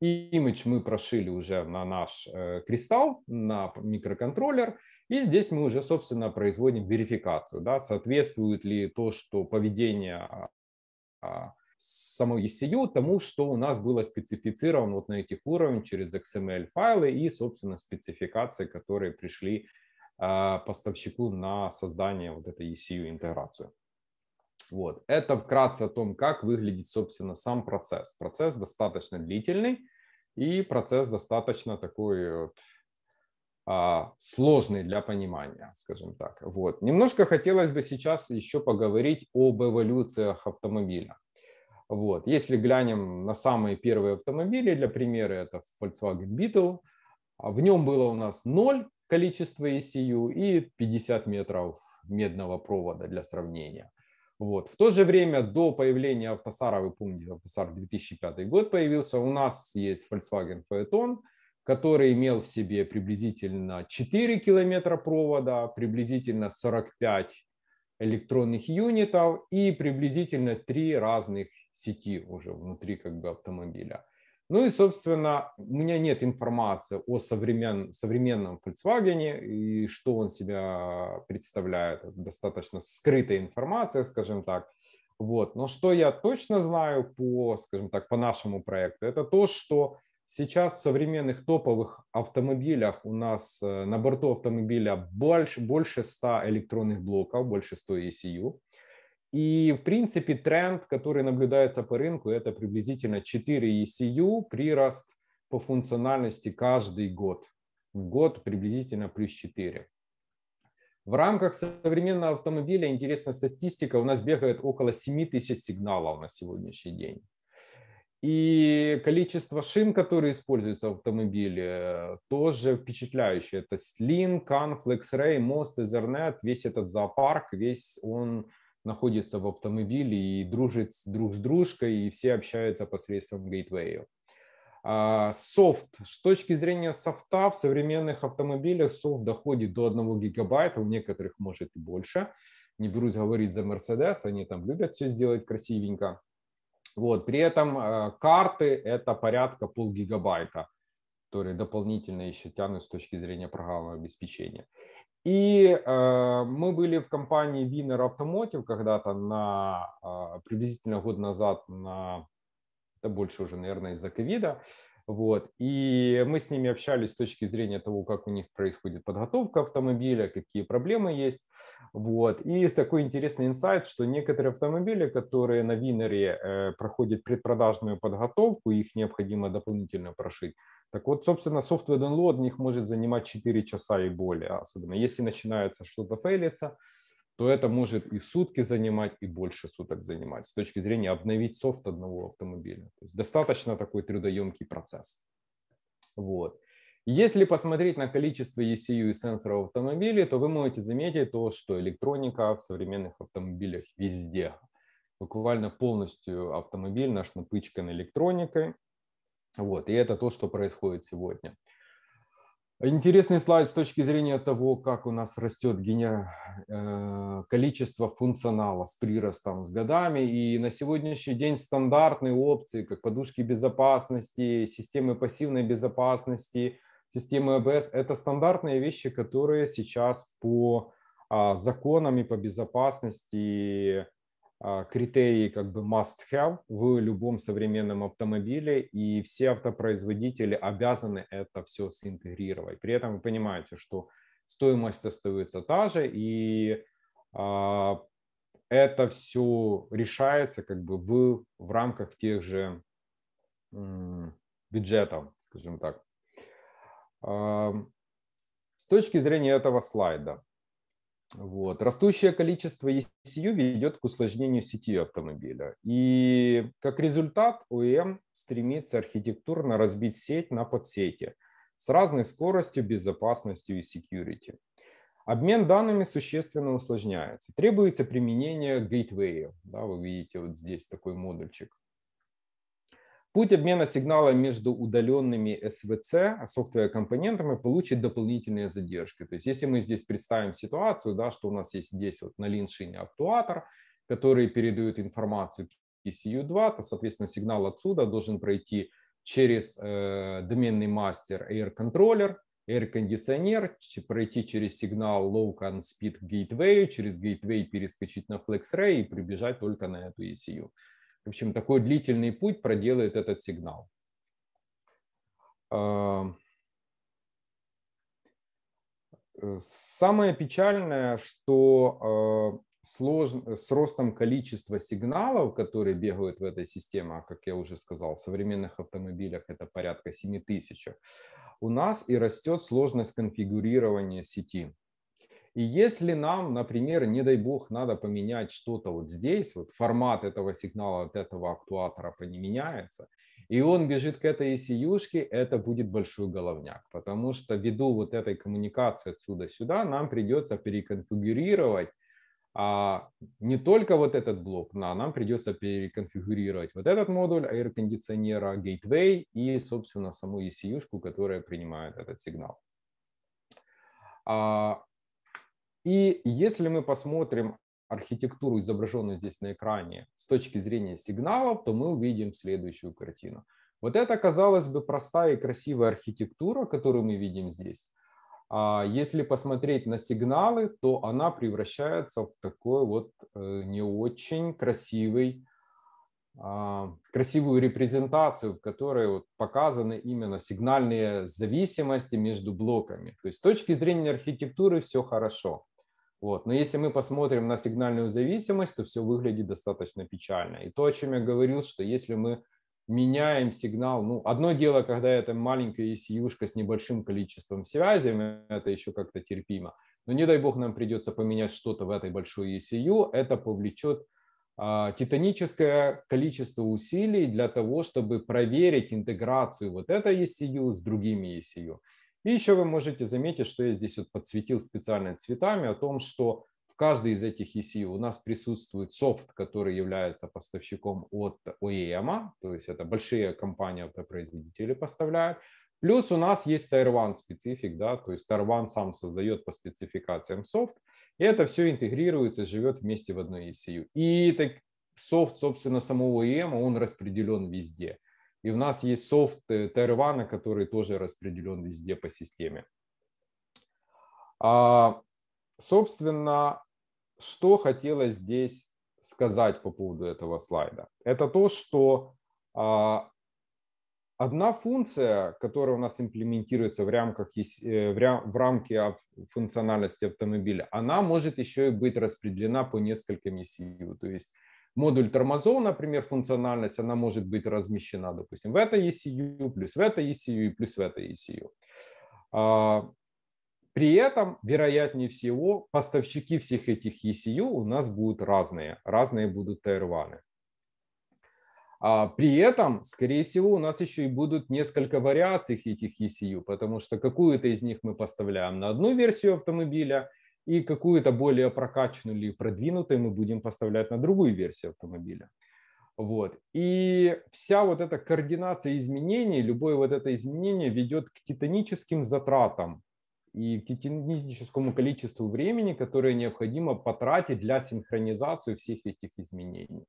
И имидж мы прошили уже на наш э, кристалл, на микроконтроллер. И здесь мы уже, собственно, производим верификацию, да, соответствует ли то, что поведение а, а, самой ECU тому, что у нас было специфицировано вот на этих уровнях через XML-файлы и, собственно, спецификации, которые пришли а, поставщику на создание вот этой ECU интеграцию. Вот. Это вкратце о том, как выглядит, собственно, сам процесс. Процесс достаточно длительный и процесс достаточно такой вот, а, сложный для понимания, скажем так. Вот. Немножко хотелось бы сейчас еще поговорить об эволюциях автомобиля. Вот. Если глянем на самые первые автомобили, для примера это Volkswagen Beetle, а в нем было у нас 0 количества ECU и 50 метров медного провода для сравнения. Вот. В то же время до появления автосара, вы помните, автосар 2005 год появился, у нас есть Volkswagen Phaeton, который имел в себе приблизительно 4 километра провода, приблизительно 45 электронных юнитов и приблизительно три разных сети уже внутри как бы автомобиля. Ну и, собственно, у меня нет информации о современ, современном Volkswagen и что он себя представляет. достаточно скрытая информация, скажем так. Вот. Но что я точно знаю по, скажем так, по нашему проекту, это то, что Сейчас в современных топовых автомобилях у нас э, на борту автомобиля больше, больше 100 электронных блоков, больше 100 ECU. И, в принципе, тренд, который наблюдается по рынку, это приблизительно 4 ECU, прирост по функциональности каждый год. В год приблизительно плюс 4. В рамках современного автомобиля, интересная статистика, у нас бегает около 7 тысяч сигналов на сегодняшний день. И количество шин, которые используются в автомобиле, тоже впечатляющее. Это Slim, Can, FlexRay, Most, Ethernet, весь этот зоопарк, весь он находится в автомобиле и дружит друг с дружкой, и все общаются посредством гейтвея. А, софт. С точки зрения софта в современных автомобилях софт доходит до 1 гигабайта, у некоторых может и больше. Не берусь говорить за Mercedes, они там любят все сделать красивенько. Вот. При этом э, карты – это порядка полгигабайта, которые дополнительно еще тянут с точки зрения программного обеспечения. И э, мы были в компании Wiener Automotive когда-то на э, приблизительно год назад на это больше уже, наверное, из-за ковида. Вот. И мы с ними общались с точки зрения того, как у них происходит подготовка автомобиля, какие проблемы есть. Вот. И такой интересный инсайт, что некоторые автомобили, которые на Винере э, проходят предпродажную подготовку, их необходимо дополнительно прошить. Так вот, собственно, software download у них может занимать 4 часа и более, особенно если начинается что-то фейлиться, то это может и сутки занимать, и больше суток занимать с точки зрения обновить софт одного автомобиля. То есть достаточно такой трудоемкий процесс. Вот. Если посмотреть на количество ECU и сенсоров в то вы можете заметить то, что электроника в современных автомобилях везде. Буквально полностью автомобиль наш напычкан электроникой. Вот, и это то, что происходит сегодня. Интересный слайд с точки зрения того, как у нас растет генер... Э, количество функционала с приростом, с годами. И на сегодняшний день стандартные опции, как подушки безопасности, системы пассивной безопасности, системы АБС, это стандартные вещи, которые сейчас по а, законам и по безопасности а, критерии как бы must-have в любом современном автомобиле, и все автопроизводители обязаны это все синтегрировать. При этом вы понимаете, что стоимость остается та же, и а, это все решается как бы в, в рамках тех же м, бюджетов, скажем так. А, с точки зрения этого слайда, вот. Растущее количество ECU ведет к усложнению сети автомобиля. И как результат OEM стремится архитектурно разбить сеть на подсети с разной скоростью, безопасностью и security. Обмен данными существенно усложняется. Требуется применение гейтвея. Да, вы видите вот здесь такой модульчик. Путь обмена сигнала между удаленными СВЦ, а софтвер-компонентами, получит дополнительные задержки. То есть если мы здесь представим ситуацию, да, что у нас есть здесь вот на линшине актуатор, который передает информацию к TCU2, то, соответственно, сигнал отсюда должен пройти через э, доменный мастер Air Controller, Air кондиционер, пройти через сигнал low Lowcan Speed Gateway, через Gateway перескочить на FlexRay и прибежать только на эту ECU. В общем, такой длительный путь проделает этот сигнал. Э, самое печальное, что э, э, с ростом количества сигналов, которые бегают в этой системе, а, как я уже сказал, в современных автомобилях это порядка 7 тысяч, у нас и растет сложность конфигурирования сети. И если нам, например, не дай бог, надо поменять что-то вот здесь, вот формат этого сигнала от этого актуатора не меняется, и он бежит к этой ECU, шке это будет большой головняк, потому что ввиду вот этой коммуникации отсюда сюда нам придется переконфигурировать а не только вот этот блок, но нам придется переконфигурировать вот этот модуль аэрокондиционера, гейтвей и, собственно, саму ECU, шку которая принимает этот сигнал. А и если мы посмотрим архитектуру, изображенную здесь на экране, с точки зрения сигналов, то мы увидим следующую картину. Вот это, казалось бы, простая и красивая архитектура, которую мы видим здесь. А если посмотреть на сигналы, то она превращается в такой вот э, не очень красивый, а, красивую репрезентацию, в которой вот показаны именно сигнальные зависимости между блоками. То есть с точки зрения архитектуры все хорошо. Вот. Но если мы посмотрим на сигнальную зависимость, то все выглядит достаточно печально. И то, о чем я говорил, что если мы меняем сигнал, ну, одно дело, когда это маленькая ECU с небольшим количеством связей, это еще как-то терпимо. Но не дай бог нам придется поменять что-то в этой большой ECU, это повлечет а, титаническое количество усилий для того, чтобы проверить интеграцию вот этой ECU с другими ECU. И еще вы можете заметить, что я здесь вот подсветил специально цветами о том, что в каждой из этих ECU у нас присутствует софт, который является поставщиком от OEM, то есть это большие компании автопроизводители поставляют. Плюс у нас есть Tier 1 специфик, да, то есть Tier 1 сам создает по спецификациям софт, и это все интегрируется, живет вместе в одной ECU. И так, софт, собственно, самого EM, он распределен везде – и у нас есть софт Тервана, э, который тоже распределен везде по системе. А, собственно, что хотелось здесь сказать по поводу этого слайда? Это то, что а, одна функция, которая у нас имплементируется в, рамках, э, в, рам, рамке функциональности автомобиля, она может еще и быть распределена по нескольким ECU. То есть Модуль тормозов, например, функциональность, она может быть размещена, допустим, в это ECU, плюс в это ECU плюс в это ECU. А, при этом, вероятнее всего, поставщики всех этих ECU у нас будут разные. Разные будут тайрваны. А, при этом, скорее всего, у нас еще и будут несколько вариаций этих ECU, потому что какую-то из них мы поставляем на одну версию автомобиля, и какую-то более прокачанную или продвинутую мы будем поставлять на другую версию автомобиля. Вот. И вся вот эта координация изменений, любое вот это изменение ведет к титаническим затратам и к титаническому количеству времени, которое необходимо потратить для синхронизации всех этих изменений.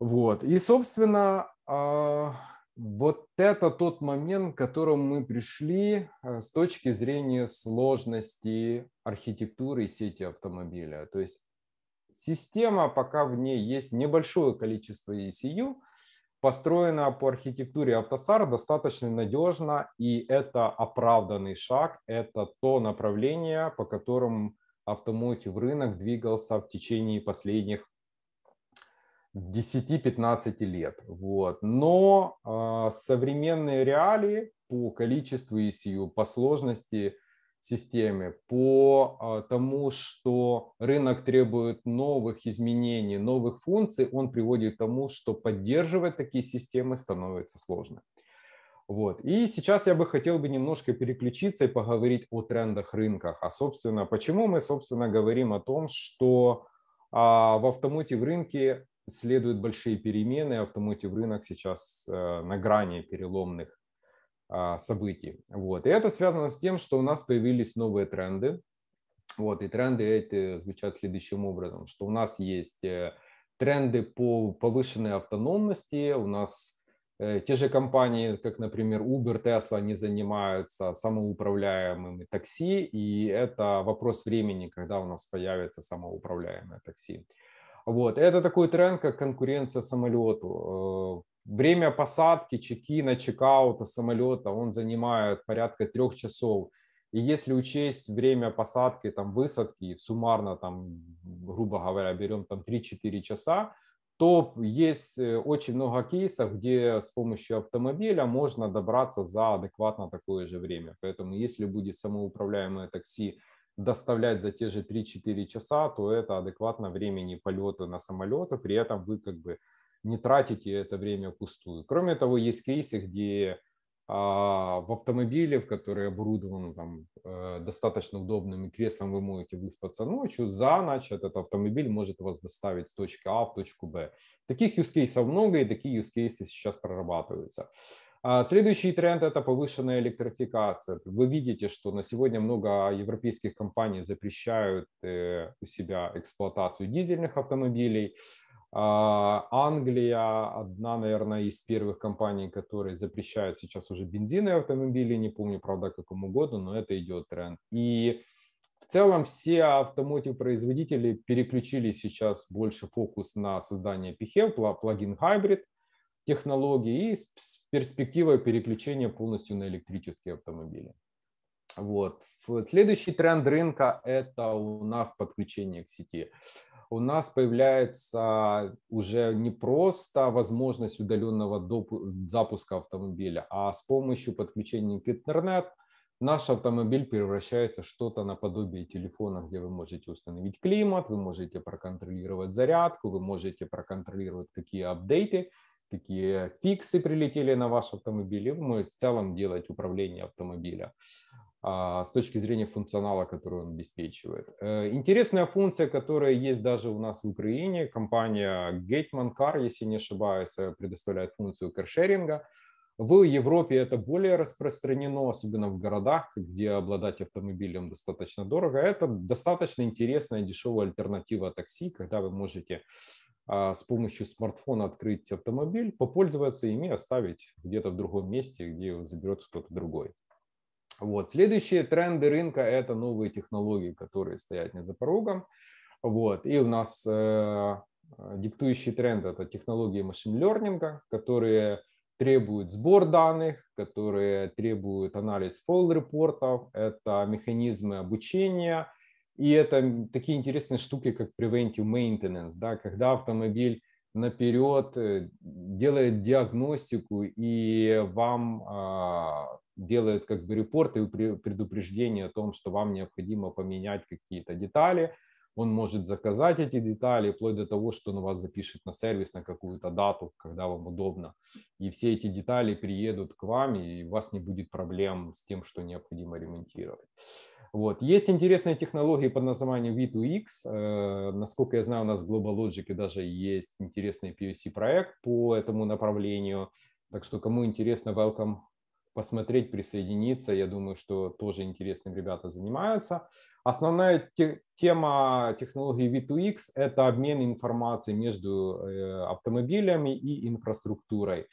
Вот. И, собственно, а, вот это тот момент, к которому мы пришли э, с точки зрения сложности архитектуры сети автомобиля. То есть система, пока в ней есть небольшое количество ECU, построена по архитектуре автосар достаточно надежно, и это оправданный шаг, это то направление, по которому автомотив рынок двигался в течение последних 10-15 лет. Вот. Но э, современные реалии по количеству ECU, по сложности системы, по э, тому, что рынок требует новых изменений, новых функций, он приводит к тому, что поддерживать такие системы становится сложно. Вот. И сейчас я бы хотел бы немножко переключиться и поговорить о трендах рынках. А, собственно, почему мы, собственно, говорим о том, что а в автомотив рынке следуют большие перемены, автомотив рынок сейчас э, на грани переломных а, событий. Вот. И это связано с тем, что у нас появились новые тренды. Вот. И тренды эти звучат следующим образом, что у нас есть э, тренды по повышенной автономности, у нас э, те же компании, как, например, Uber, Tesla, не занимаются самоуправляемыми такси, и это вопрос времени, когда у нас появится самоуправляемое такси. Вот. Это такой тренд, как конкуренция самолету. Э, время посадки, чеки на чекаута самолета, он занимает порядка трех часов. И если учесть время посадки, там, высадки, суммарно, там, грубо говоря, берем там 3-4 часа, то есть э, очень много кейсов, где с помощью автомобиля можно добраться за адекватно такое же время. Поэтому если будет самоуправляемое такси доставлять за те же 3-4 часа, то это адекватно времени полета на самолеты, при этом вы как бы не тратите это время пустую. Кроме того, есть кейсы, где а, в автомобиле, в который оборудован там, э, достаточно удобным и креслом, вы можете выспаться ночью, за ночь этот автомобиль может вас доставить с точки А в точку Б. Таких use-кейсов много, и такие use-кейсы сейчас прорабатываются. А следующий тренд – это повышенная электрификация. Вы видите, что на сегодня много европейских компаний запрещают э, у себя эксплуатацию дизельных автомобилей. А, Англия одна, наверное, из первых компаний, которые запрещают сейчас уже бензиновые автомобили. Не помню, правда, какому году, но это идет тренд. И в целом все автомотив-производители переключили сейчас больше фокус на создание PHEV, плагин Hybrid – технологии и с перспективой переключения полностью на электрические автомобили. Вот. Следующий тренд рынка – это у нас подключение к сети. У нас появляется уже не просто возможность удаленного запуска автомобиля, а с помощью подключения к интернету наш автомобиль превращается в что-то наподобие телефона, где вы можете установить климат, вы можете проконтролировать зарядку, вы можете проконтролировать какие апдейты какие фиксы прилетели на ваш автомобиль, и вы можете в целом делать управление автомобиля а, с точки зрения функционала, который он обеспечивает. Э, интересная функция, которая есть даже у нас в Украине, компания Gateman Car, если не ошибаюсь, э, предоставляет функцию каршеринга. В Европе это более распространено, особенно в городах, где обладать автомобилем достаточно дорого. Это достаточно интересная дешевая альтернатива такси, когда вы можете а, с помощью смартфона открыть автомобиль, попользоваться ими, оставить где-то в другом месте, где его заберет кто-то другой. Вот. Следующие тренды рынка – это новые технологии, которые стоят не за порогом. Вот. И у нас э, диктующий тренд – это технологии машин-лернинга, которые требуют сбор данных, которые требуют анализ фолл-репортов, это механизмы обучения – и это такие интересные штуки, как preventive maintenance, да, когда автомобиль наперед э, делает диагностику и вам а, делает как бы репорты и предупреждение о том, что вам необходимо поменять какие-то детали. Он может заказать эти детали, вплоть до того, что он вас запишет на сервис на какую-то дату, когда вам удобно. И все эти детали приедут к вам, и у вас не будет проблем с тем, что необходимо ремонтировать. Вот. Есть интересные технологии под названием V2X. Э, насколько я знаю, у нас в Global Logic даже есть интересный POC-проект по этому направлению. Так что, кому интересно, welcome посмотреть, присоединиться. Я думаю, что тоже интересным ребята занимаются. Основная те, тема технологии V2X – это обмен информацией между э, автомобилями и инфраструктурой.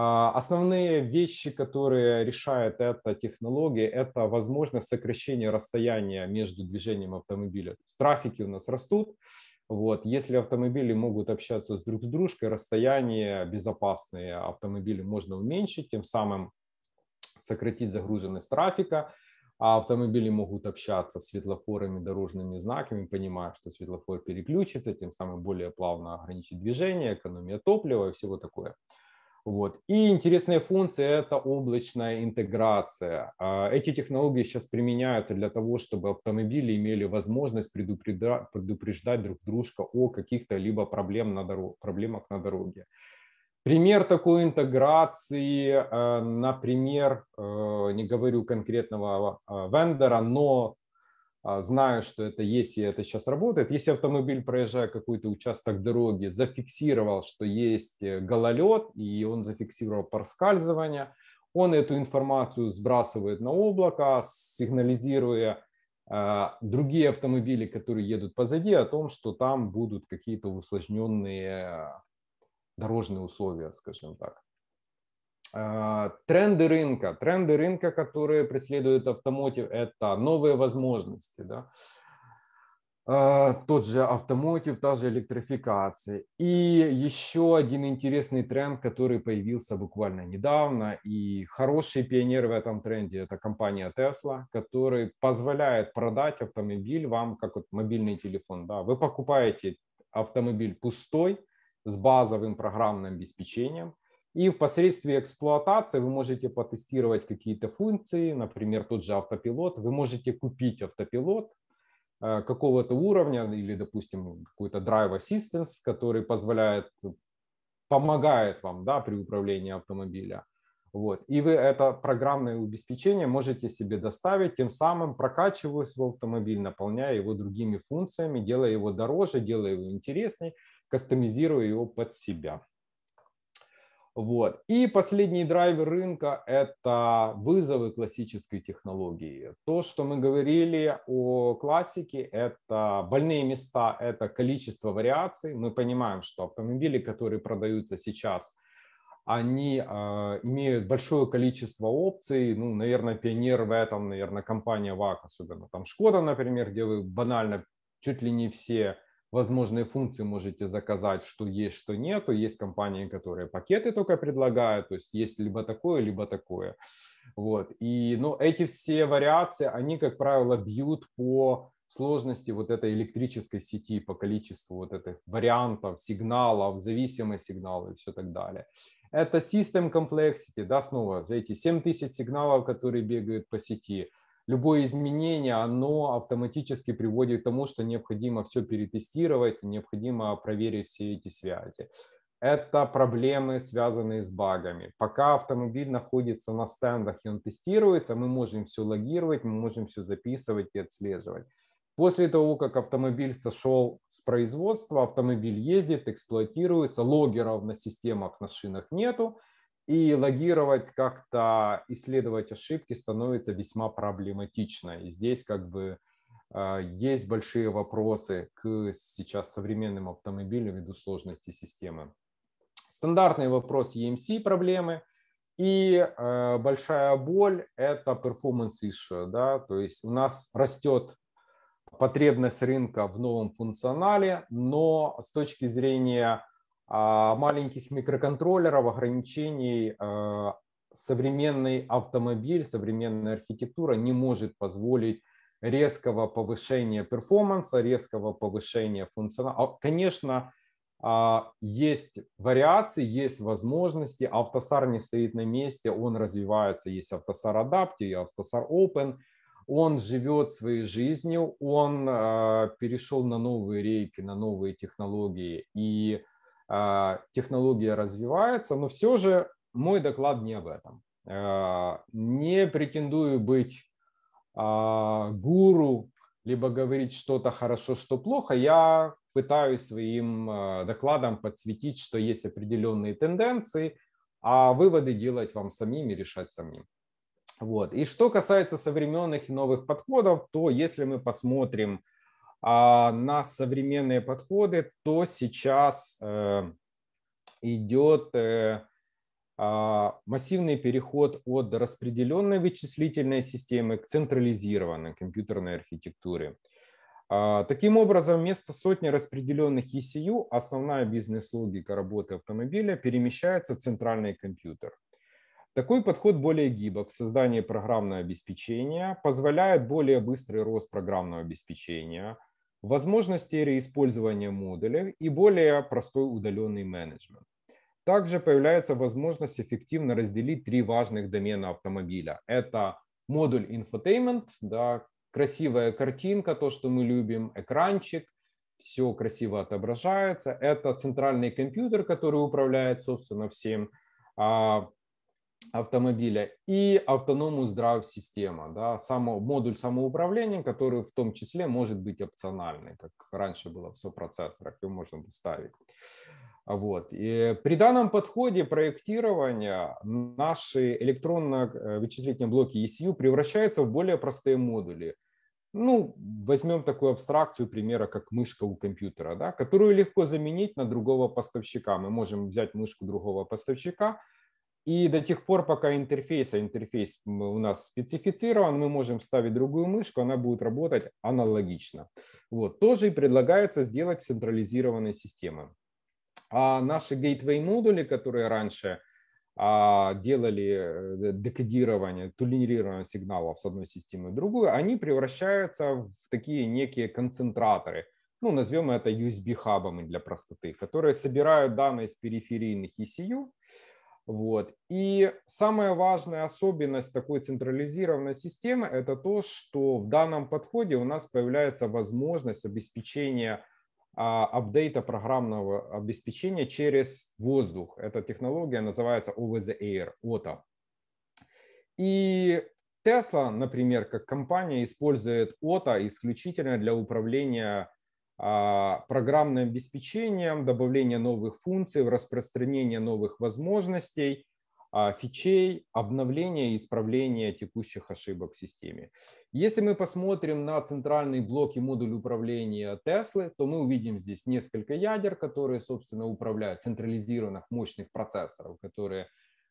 А, основные вещи, которые решает эта технология, это возможность сокращения расстояния между движением автомобиля. То есть трафики у нас растут. Вот. Если автомобили могут общаться с друг с дружкой, расстояние безопасные автомобили можно уменьшить, тем самым сократить загруженность трафика, а автомобили могут общаться с светлофорами, дорожными знаками, понимая, что светлофор переключится, тем самым более плавно ограничить движение, экономия топлива и всего такое. Вот. И интересная функция – это облачная интеграция. А, эти технологии сейчас применяются для того, чтобы автомобили имели возможность предупреждать друг дружка о каких-то либо проблем на дорог, проблемах на дороге. Пример такой интеграции, э, например, э, не говорю конкретного а, вендора, но а, знаю, что это есть и это сейчас работает. Если автомобиль, проезжая какой-то участок дороги, зафиксировал, что есть э, гололед, и он зафиксировал проскальзывание, он эту информацию сбрасывает на облако, сигнализируя а, другие автомобили, которые едут позади, о том, что там будут какие-то усложненные а, дорожные условия, скажем так. А, тренды рынка. Тренды рынка, которые преследуют автомотив, это новые возможности. Да? А, тот же автомотив, та же электрификация. И еще один интересный тренд, который появился буквально недавно. И хороший пионер в этом тренде – это компания Tesla, который позволяет продать автомобиль вам, как вот мобильный телефон. Да? Вы покупаете автомобиль пустой, с базовым программным обеспечением – и впоследствии эксплуатации вы можете потестировать какие-то функции, например, тот же автопилот. Вы можете купить автопилот э, какого-то уровня или, допустим, какой-то Drive Assistance, который позволяет, помогает вам да, при управлении автомобиля. Вот. И вы это программное обеспечение можете себе доставить, тем самым прокачивая свой автомобиль, наполняя его другими функциями, делая его дороже, делая его интересней, кастомизируя его под себя. Вот. И последний драйвер рынка – это вызовы классической технологии. То, что мы говорили о классике, это больные места, это количество вариаций. Мы понимаем, что автомобили, которые продаются сейчас, они э, имеют большое количество опций. Ну, наверное, пионер в этом, наверное, компания ВАК, особенно там Шкода, например, где вы банально чуть ли не все возможные функции можете заказать, что есть, что нету. Есть компании, которые пакеты только предлагают, то есть есть либо такое, либо такое. Вот. И, но ну, эти все вариации, они, как правило, бьют по сложности вот этой электрической сети, по количеству вот этих вариантов, сигналов, зависимые сигналы и все так далее. Это system complexity, да, снова эти 7000 сигналов, которые бегают по сети – любое изменение, оно автоматически приводит к тому, что необходимо все перетестировать, необходимо проверить все эти связи. Это проблемы, связанные с багами. Пока автомобиль находится на стендах и он тестируется, мы можем все логировать, мы можем все записывать и отслеживать. После того, как автомобиль сошел с производства, автомобиль ездит, эксплуатируется, логеров на системах, на шинах нету, и логировать как-то, исследовать ошибки становится весьма проблематично. И здесь как бы а, есть большие вопросы к сейчас современным автомобилям ввиду сложности системы. Стандартный вопрос EMC проблемы и а, большая боль – это performance issue. Да? То есть у нас растет потребность рынка в новом функционале, но с точки зрения а, маленьких микроконтроллеров, ограничений а, современный автомобиль, современная архитектура не может позволить резкого повышения перформанса, резкого повышения функционала. Конечно, а, есть вариации, есть возможности. Автосар не стоит на месте, он развивается. Есть автосар и автосар Open. Он живет своей жизнью, он перешел на новые рейки, на новые технологии. И а, технология развивается, но все же мой доклад не об этом. А, не претендую быть а, гуру, либо говорить что-то хорошо, что плохо. Я пытаюсь своим докладом подсветить, что есть определенные тенденции, а выводы делать вам самим и решать самим. Вот. И что касается современных и новых подходов, то если мы посмотрим, а на современные подходы, то сейчас э, идет э, а, массивный переход от распределенной вычислительной системы к централизированной компьютерной архитектуре. А, таким образом, вместо сотни распределенных ECU основная бизнес-логика работы автомобиля перемещается в центральный компьютер. Такой подход более гибок в создании программного обеспечения, позволяет более быстрый рост программного обеспечения – возможности реиспользования модулей и более простой удаленный менеджмент. Также появляется возможность эффективно разделить три важных домена автомобиля. Это модуль infotainment, да, красивая картинка, то, что мы любим, экранчик, все красиво отображается. Это центральный компьютер, который управляет, собственно, всем. А, автомобиля и автономную здрав систему, да, само, модуль самоуправления, который в том числе может быть опциональный, как раньше было в сопроцессорах, его можно доставить. Вот. И при данном подходе проектирования наши электронно-вычислительные э, блоки ECU превращаются в более простые модули. Ну, возьмем такую абстракцию примера, как мышка у компьютера, да, которую легко заменить на другого поставщика. Мы можем взять мышку другого поставщика – и до тех пор, пока интерфейс, а интерфейс у нас специфицирован, мы можем вставить другую мышку, она будет работать аналогично. Вот. Тоже и предлагается сделать в централизированной системе. А наши gateway модули, которые раньше а, делали э, декодирование, туннелирование сигналов с одной системы в другую, они превращаются в такие некие концентраторы – ну, назовем это USB-хабами для простоты, которые собирают данные с периферийных ECU вот. И самая важная особенность такой централизированной системы – это то, что в данном подходе у нас появляется возможность обеспечения а, апдейта программного обеспечения через воздух. Эта технология называется Over the Air, OTA. И Tesla, например, как компания, использует OTA исключительно для управления а, программным обеспечением, добавление новых функций, распространение новых возможностей, а, фичей, обновление и исправление текущих ошибок в системе. Если мы посмотрим на центральный блок и модуль управления Теслы, то мы увидим здесь несколько ядер, которые, собственно, управляют централизированных мощных процессоров, которые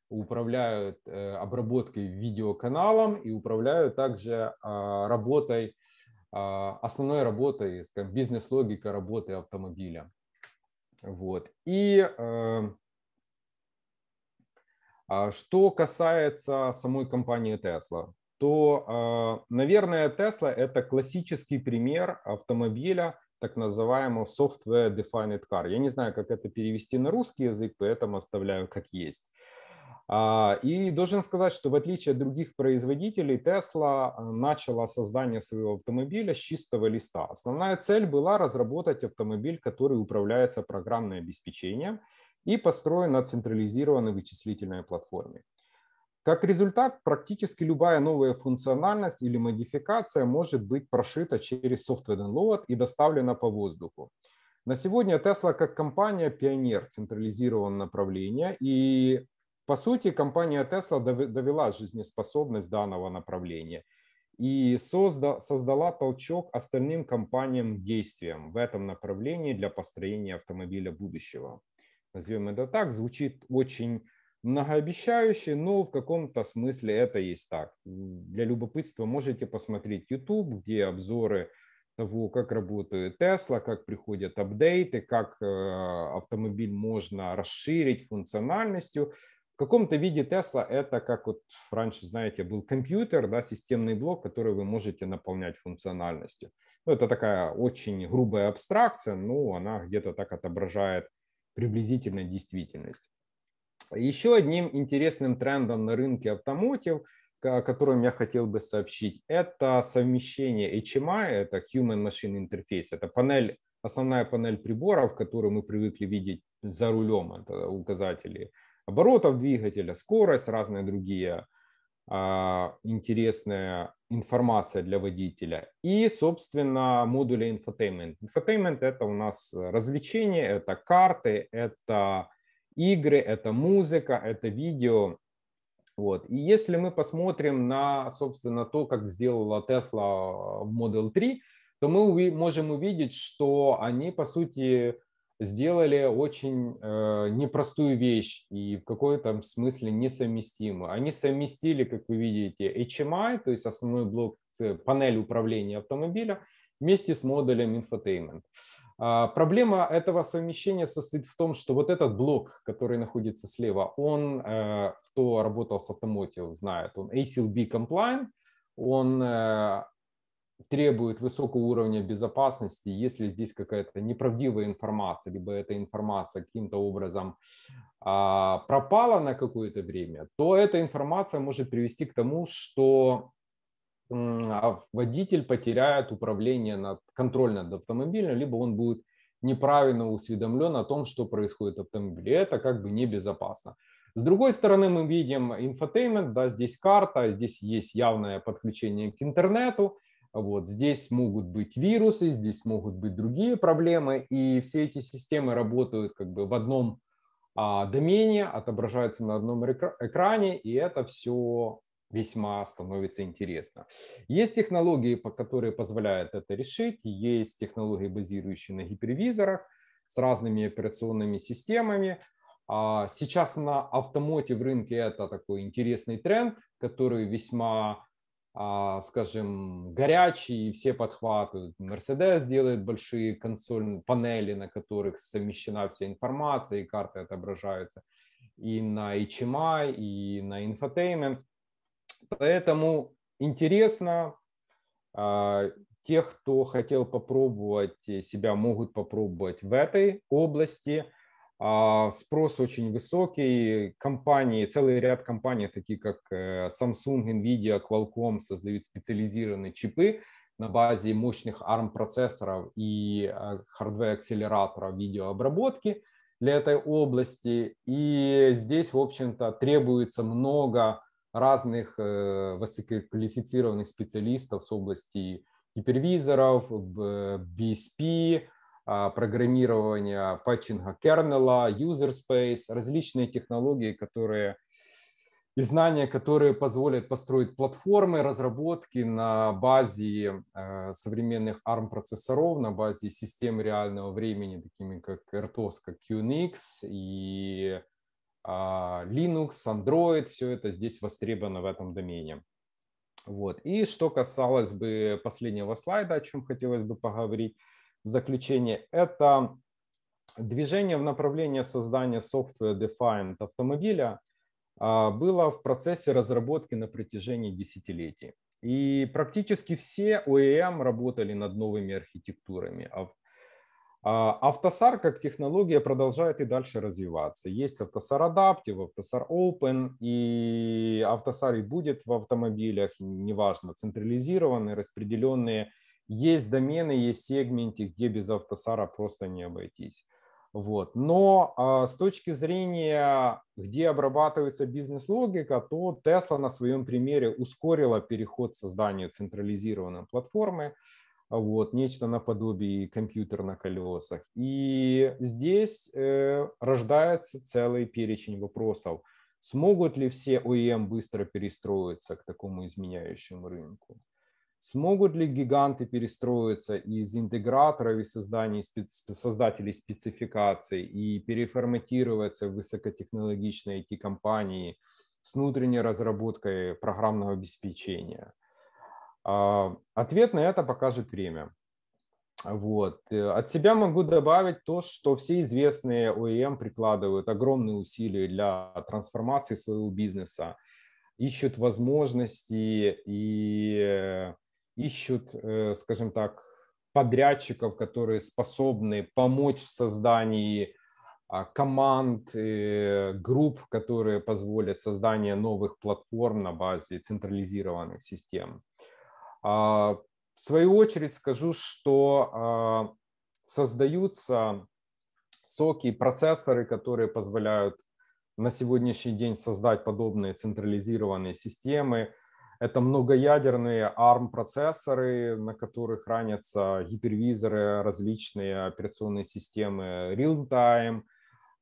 управляют э, обработкой видеоканалом и управляют также а, работой а, основной работой, скажем, бизнес-логика работы автомобиля. Вот. И э, а, что касается самой компании Tesla, то, э, наверное, Tesla – это классический пример автомобиля, так называемого software-defined car. Я не знаю, как это перевести на русский язык, поэтому оставляю как есть. А, и должен сказать, что в отличие от других производителей, Tesla э, начала создание своего автомобиля с чистого листа. Основная цель была разработать автомобиль, который управляется программным обеспечением и построен на централизированной вычислительной платформе. Как результат, практически любая новая функциональность или модификация может быть прошита через software download и доставлена по воздуху. На сегодня Tesla как компания пионер централизированного направления, и по сути, компания Tesla довела жизнеспособность данного направления и создала толчок остальным компаниям действиям в этом направлении для построения автомобиля будущего. Назовем это так, звучит очень многообещающе, но в каком-то смысле это есть так. Для любопытства можете посмотреть YouTube, где обзоры того, как работает Tesla, как приходят апдейты, как э, автомобиль можно расширить функциональностью. В каком-то виде Тесла это, как вот раньше, знаете, был компьютер, да, системный блок, который вы можете наполнять функциональностью. Ну, это такая очень грубая абстракция, но она где-то так отображает приблизительно действительность. Еще одним интересным трендом на рынке автомотив, о котором я хотел бы сообщить, это совмещение HMI, это Human Machine Interface, это панель, основная панель приборов, которую мы привыкли видеть за рулем, это указатели – оборотов двигателя, скорость, разные другие а, интересная информация для водителя. И, собственно, модули infotainment. Infotainment – это у нас развлечения, это карты, это игры, это музыка, это видео. Вот. И если мы посмотрим на, собственно, то, как сделала Tesla в Model 3, то мы можем увидеть, что они, по сути, сделали очень э, непростую вещь и в какой-то смысле несовместимую. Они совместили, как вы видите, HMI, то есть основной блок панели управления автомобиля, вместе с модулем infotainment. А, проблема этого совмещения состоит в том, что вот этот блок, который находится слева, он, э, кто работал с Automotive, знает, он ACLB compliant, он э, требует высокого уровня безопасности, если здесь какая-то неправдивая информация, либо эта информация каким-то образом а, пропала на какое-то время, то эта информация может привести к тому, что а, водитель потеряет управление над контроль над автомобилем, либо он будет неправильно усведомлен о том, что происходит в автомобиле. Это как бы небезопасно. С другой стороны, мы видим инфотеймент, да, здесь карта, здесь есть явное подключение к интернету, вот здесь могут быть вирусы, здесь могут быть другие проблемы, и все эти системы работают как бы в одном а, домене, отображаются на одном экране, и это все весьма становится интересно. Есть технологии, которые позволяют это решить, есть технологии, базирующие на гипервизорах с разными операционными системами. А, сейчас на автомотив рынке это такой интересный тренд, который весьма а, скажем, горячий, и все подхватывают. Mercedes делает большие консольные панели, на которых совмещена вся информация, и карты отображаются и на HMI, и на инфотеймент. Поэтому интересно, а, те, кто хотел попробовать э, себя, могут попробовать в этой области. А, спрос очень высокий. Компании, целый ряд компаний, такие как э, Samsung, Nvidia, Qualcomm, создают специализированные чипы на базе мощных ARM-процессоров и э, хардвер-акселератора видеообработки для этой области. И здесь, в общем-то, требуется много разных э, высококвалифицированных специалистов с области гипервизоров, BSP, а, программирования, патчинга кернела, user space, различные технологии, которые и знания, которые позволят построить платформы разработки на базе э, современных ARM-процессоров, на базе систем реального времени, такими как RTOS, как QNX и а, Linux, Android, все это здесь востребовано в этом домене. Вот. И что касалось бы последнего слайда, о чем хотелось бы поговорить, в заключении, это движение в направлении создания software defined автомобиля а, было в процессе разработки на протяжении десятилетий. И практически все OEM эм работали над новыми архитектурами. А а, автосар как технология продолжает и дальше развиваться. Есть автосар Adaptive, автосар Open, и автосар и будет в автомобилях, неважно, централизированные, распределенные есть домены, есть сегменты, где без автосара просто не обойтись. Вот. Но а, с точки зрения, где обрабатывается бизнес-логика, то Tesla на своем примере ускорила переход к созданию централизированной платформы, вот, нечто наподобие компьютер на колесах. И здесь э, рождается целый перечень вопросов. Смогут ли все OEM быстро перестроиться к такому изменяющему рынку? Смогут ли гиганты перестроиться из интеграторов и созданий, создателей спецификаций и переформатироваться в высокотехнологичные IT-компании с внутренней разработкой программного обеспечения? А, ответ на это покажет время. Вот. От себя могу добавить то, что все известные OEM эм прикладывают огромные усилия для трансформации своего бизнеса, ищут возможности и ищут, э, скажем так, подрядчиков, которые способны помочь в создании а, команд, э, групп, которые позволят создание новых платформ на базе централизированных систем. А, в свою очередь скажу, что а, создаются соки процессоры, которые позволяют на сегодняшний день создать подобные централизированные системы, это многоядерные ARM-процессоры, на которых хранятся гипервизоры, различные операционные системы real-time,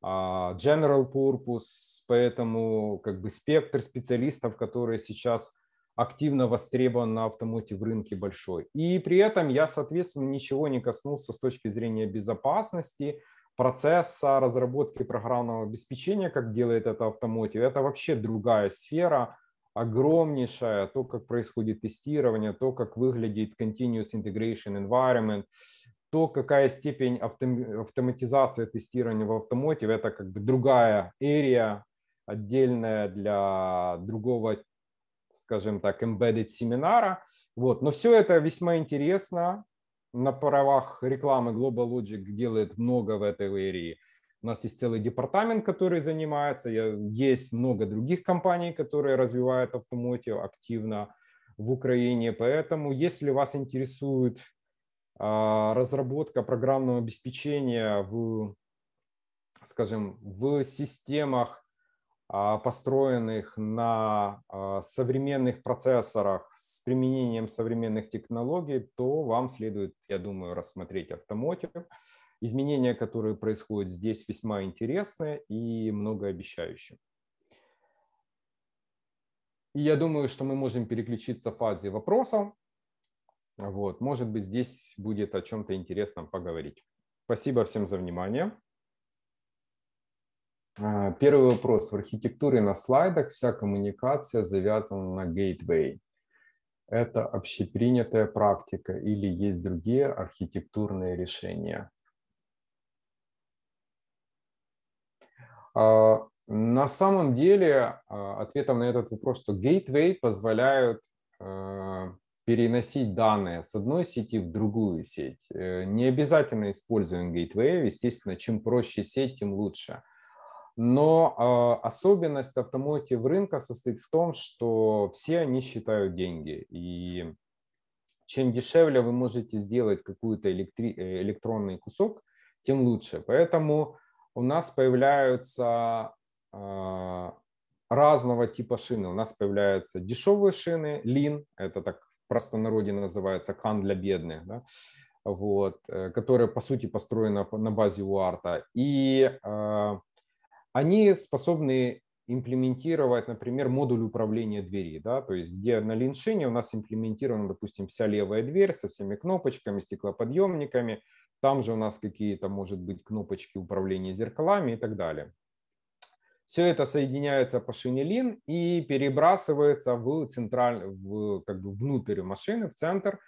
а, general purpose, поэтому как бы спектр специалистов, которые сейчас активно востребован на автомотив рынке большой. И при этом я, соответственно, ничего не коснулся с точки зрения безопасности, процесса разработки программного обеспечения, как делает это автомотив. Это вообще другая сфера, огромнейшая, то, как происходит тестирование, то, как выглядит continuous integration environment, то, какая степень автом, автоматизации тестирования в автомотиве, это как бы другая area, отдельная для другого, скажем так, embedded семинара. Вот. Но все это весьма интересно. На правах рекламы Global Logic делает много в этой эрии. У нас есть целый департамент, который занимается. Есть много других компаний, которые развивают автомотив активно в Украине. Поэтому, если вас интересует а, разработка программного обеспечения в, скажем, в системах, а, построенных на а, современных процессорах с применением современных технологий, то вам следует, я думаю, рассмотреть автомотив. Изменения, которые происходят здесь, весьма интересны и многообещающие. И я думаю, что мы можем переключиться в фазе вопросов. Вот. Может быть, здесь будет о чем-то интересном поговорить. Спасибо всем за внимание. А, первый вопрос. В архитектуре на слайдах вся коммуникация завязана на гейтвей. Это общепринятая практика или есть другие архитектурные решения? А, на самом деле а, ответом на этот вопрос, что гейтвей позволяют а, переносить данные с одной сети в другую сеть. Э, не обязательно используем гейтвей, естественно, чем проще сеть, тем лучше. Но э, особенность автомотив рынка состоит в том, что все они считают деньги. И чем дешевле вы можете сделать какой-то электри- э, электронный кусок, тем лучше. Поэтому у нас появляются а, разного типа шины. У нас появляются дешевые шины, лин, это так в простонародье называется, кан для бедных, да? вот, э, которые по сути, построены на базе УАРТа. И а, они способны имплементировать, например, модуль управления двери, да, то есть где на линшине у нас имплементирована, допустим, вся левая дверь со всеми кнопочками, стеклоподъемниками, там же у нас какие-то, может быть, кнопочки управления зеркалами и так далее. Все это соединяется по шине шинелин и перебрасывается в централь, в, как бы внутрь машины, в центр,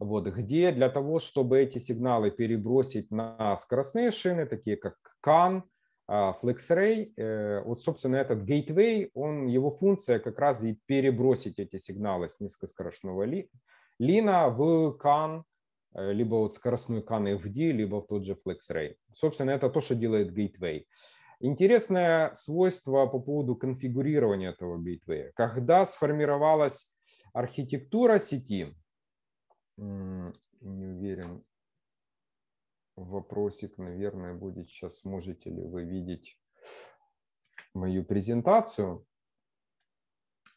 вот, где для того, чтобы эти сигналы перебросить на скоростные шины, такие как CAN, FlexRay, а, э, вот, собственно, этот гейтвей, он, его функция как раз и перебросить эти сигналы с низкоскоростного лина в CAN Э, либо вот скоростную Khan FD, либо в тот же FlexRay. Собственно, это то, что делает Gateway. Интересное свойство по поводу конфигурирования этого Gateway. Когда сформировалась архитектура сети, не уверен, вопросик, наверное, будет сейчас, можете ли вы видеть мою презентацию.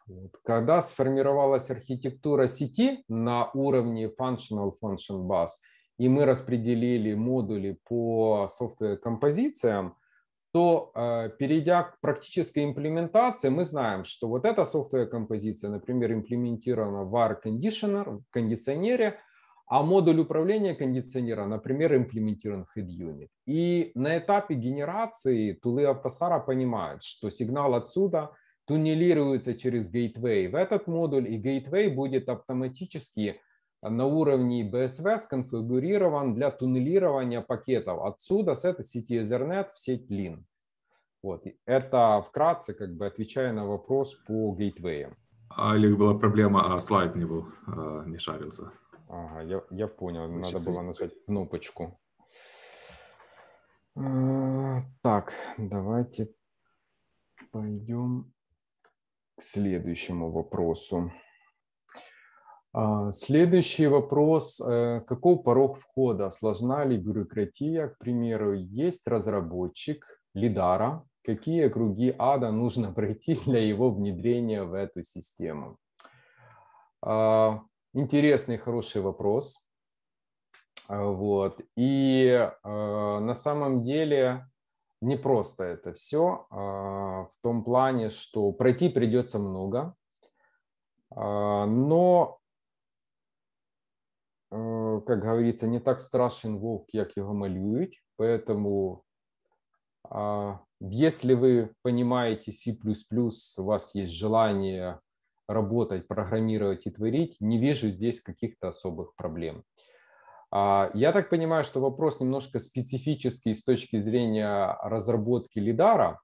Вот. Когда сформировалась архитектура сети на уровне Functional Function Bus, и мы распределили модули по софт композициям то э, перейдя к практической имплементации, мы знаем, что вот эта софт композиция например, имплементирована в AR Conditioner, в кондиционере, а модуль управления кондиционера, например, имплементирован в Head Unit. И на этапе генерации тулы автосара понимают, что сигнал отсюда – туннелируется через гейтвей. в этот модуль, и гейтвей будет автоматически э, на уровне BSV сконфигурирован для туннелирования пакетов отсюда с этой сети Ethernet в сеть LIN. Вот. Это вкратце как бы отвечая на вопрос по гейтвеям. А Олег, была проблема, а слайд не был, а, не шарился. Ага, я, я понял, Вы надо было нажать кнопочку. А, так, давайте пойдем к следующему вопросу. А, следующий вопрос. Э, каков порог входа? Сложна ли бюрократия? К примеру, есть разработчик лидара. Какие круги ада нужно пройти для его внедрения в эту систему? А, интересный, хороший вопрос. А, вот. И на самом деле не просто это все, а, в том плане, что пройти придется много, а, но, э, как говорится, не так страшен волк, как его малюють, поэтому а, если вы понимаете C++, у вас есть желание работать, программировать и творить, не вижу здесь каких-то особых проблем. Uh, а, я так понимаю, что вопрос немножко специфический с точки зрения разработки лидара,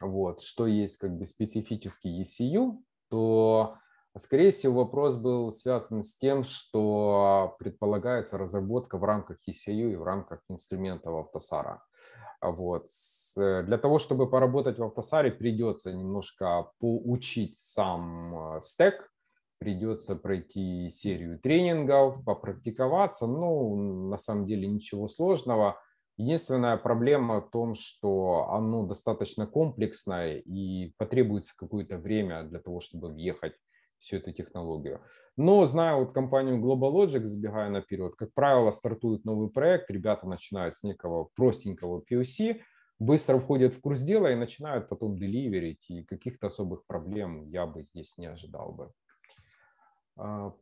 вот, что есть как бы специфический ECU, то, скорее всего, вопрос был связан с тем, что предполагается разработка в рамках ECU и в рамках инструментов автосара. Вот. Э, для того, чтобы поработать в автосаре, придется немножко поучить сам э, стек, придется пройти серию тренингов, попрактиковаться. Ну, на самом деле ничего сложного. Единственная проблема в том, что оно достаточно комплексное и потребуется какое-то время для того, чтобы въехать всю эту технологию. Но зная вот компанию GlobalLogic, забегая наперед, как правило, стартует новый проект, ребята начинают с некого простенького POC, быстро входят в курс дела и начинают потом деливерить, и каких-то особых проблем я бы здесь не ожидал бы. А,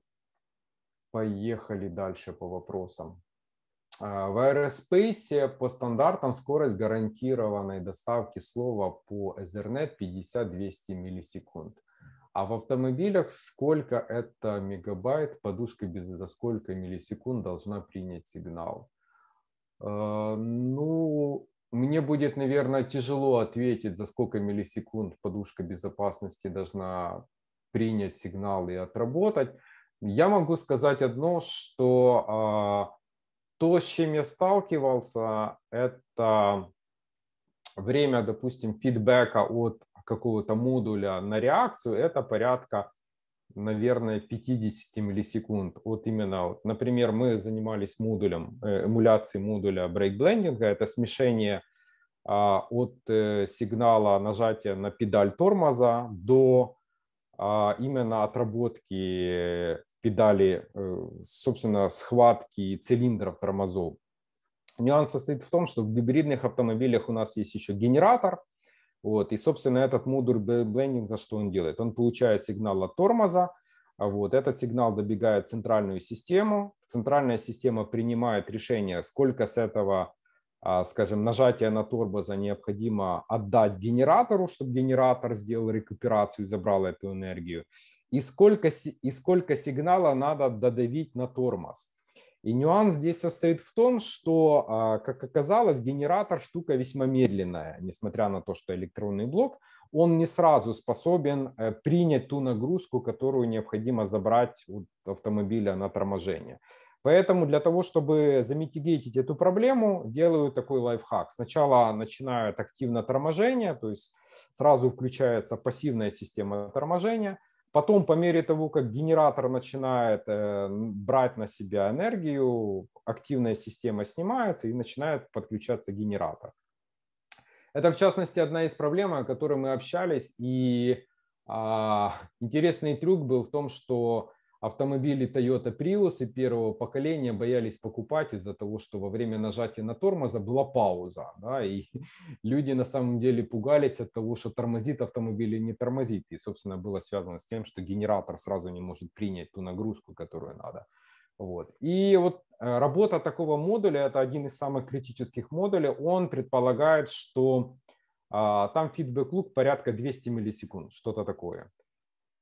поехали дальше по вопросам. А, в аэроспейсе по стандартам скорость гарантированной доставки слова по Ethernet 50-200 миллисекунд. А в автомобилях сколько это мегабайт, подушка без за сколько миллисекунд должна принять сигнал? А, ну, мне будет, наверное, тяжело ответить, за сколько миллисекунд подушка безопасности должна принять сигнал и отработать. Я могу сказать одно, что а, то, с чем я сталкивался, это время, допустим, фидбэка от какого-то модуля на реакцию, это порядка, наверное, 50 миллисекунд. Вот именно, вот, например, мы занимались модулем, э, эмуляцией модуля брейкблендинга, это смешение а, от э, сигнала нажатия на педаль тормоза до а именно отработки педали, э, собственно, схватки цилиндров тормозов. Нюанс состоит в том, что в гибридных автомобилях у нас есть еще генератор, вот, и, собственно, этот модуль блендинга, что он делает? Он получает сигнал от тормоза, а вот, этот сигнал добегает в центральную систему, центральная система принимает решение, сколько с этого а, скажем, нажатие на тормоза необходимо отдать генератору, чтобы генератор сделал рекуперацию и забрал эту энергию, и сколько, и сколько сигнала надо додавить на тормоз. И нюанс здесь состоит в том, что, а, как оказалось, генератор штука весьма медленная, несмотря на то, что электронный блок, он не сразу способен э, принять ту нагрузку, которую необходимо забрать у автомобиля на торможение. Поэтому для того, чтобы замитигейтить эту проблему, делаю такой лайфхак. Сначала начинают активно торможение, то есть сразу включается пассивная система торможения. Потом, по мере того, как генератор начинает э, брать на себя энергию, активная система снимается и начинает подключаться генератор. Это, в частности, одна из проблем, о которой мы общались. И а, интересный трюк был в том, что автомобили Toyota Prius и первого поколения боялись покупать из-за того, что во время нажатия на тормоза была пауза. Да, и люди на самом деле пугались от того, что тормозит автомобиль или не тормозит. И, собственно, было связано с тем, что генератор сразу не может принять ту нагрузку, которую надо. Вот. И вот э, работа такого модуля, это один из самых критических модулей, он предполагает, что а, там фидбэк-лук порядка 200 миллисекунд, что-то такое.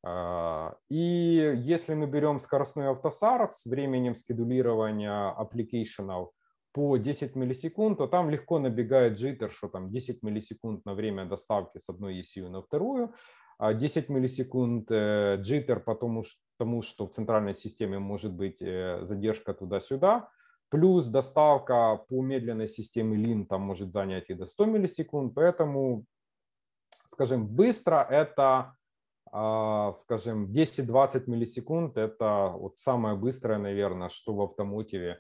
А, и если мы берем скоростной автосар с временем скедулирования аппликейшенов по 10 миллисекунд, то там легко набегает джиттер, что там 10 миллисекунд на время доставки с одной ECU на вторую, 10 а миллисекунд э, джиттер, потому тому, что в центральной системе может быть э, задержка туда-сюда, плюс доставка по медленной системе лин там может занять и до 100 миллисекунд, поэтому, скажем, быстро это а, скажем, 10-20 миллисекунд – это вот самое быстрое, наверное, что в автомотиве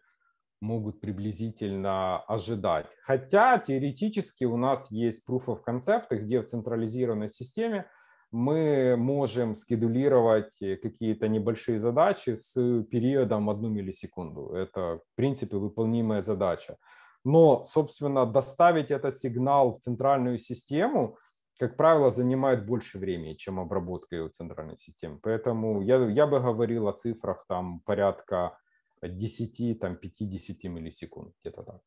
могут приблизительно ожидать. Хотя теоретически у нас есть proof of concept, где в централизированной системе мы можем скедулировать какие-то небольшие задачи с периодом 1 миллисекунду. Это, в принципе, выполнимая задача. Но, собственно, доставить этот сигнал в центральную систему как правило, занимает больше времени, чем обработка его центральной системы. Поэтому я, я бы говорил о цифрах там порядка 10, там 50 миллисекунд, где-то так.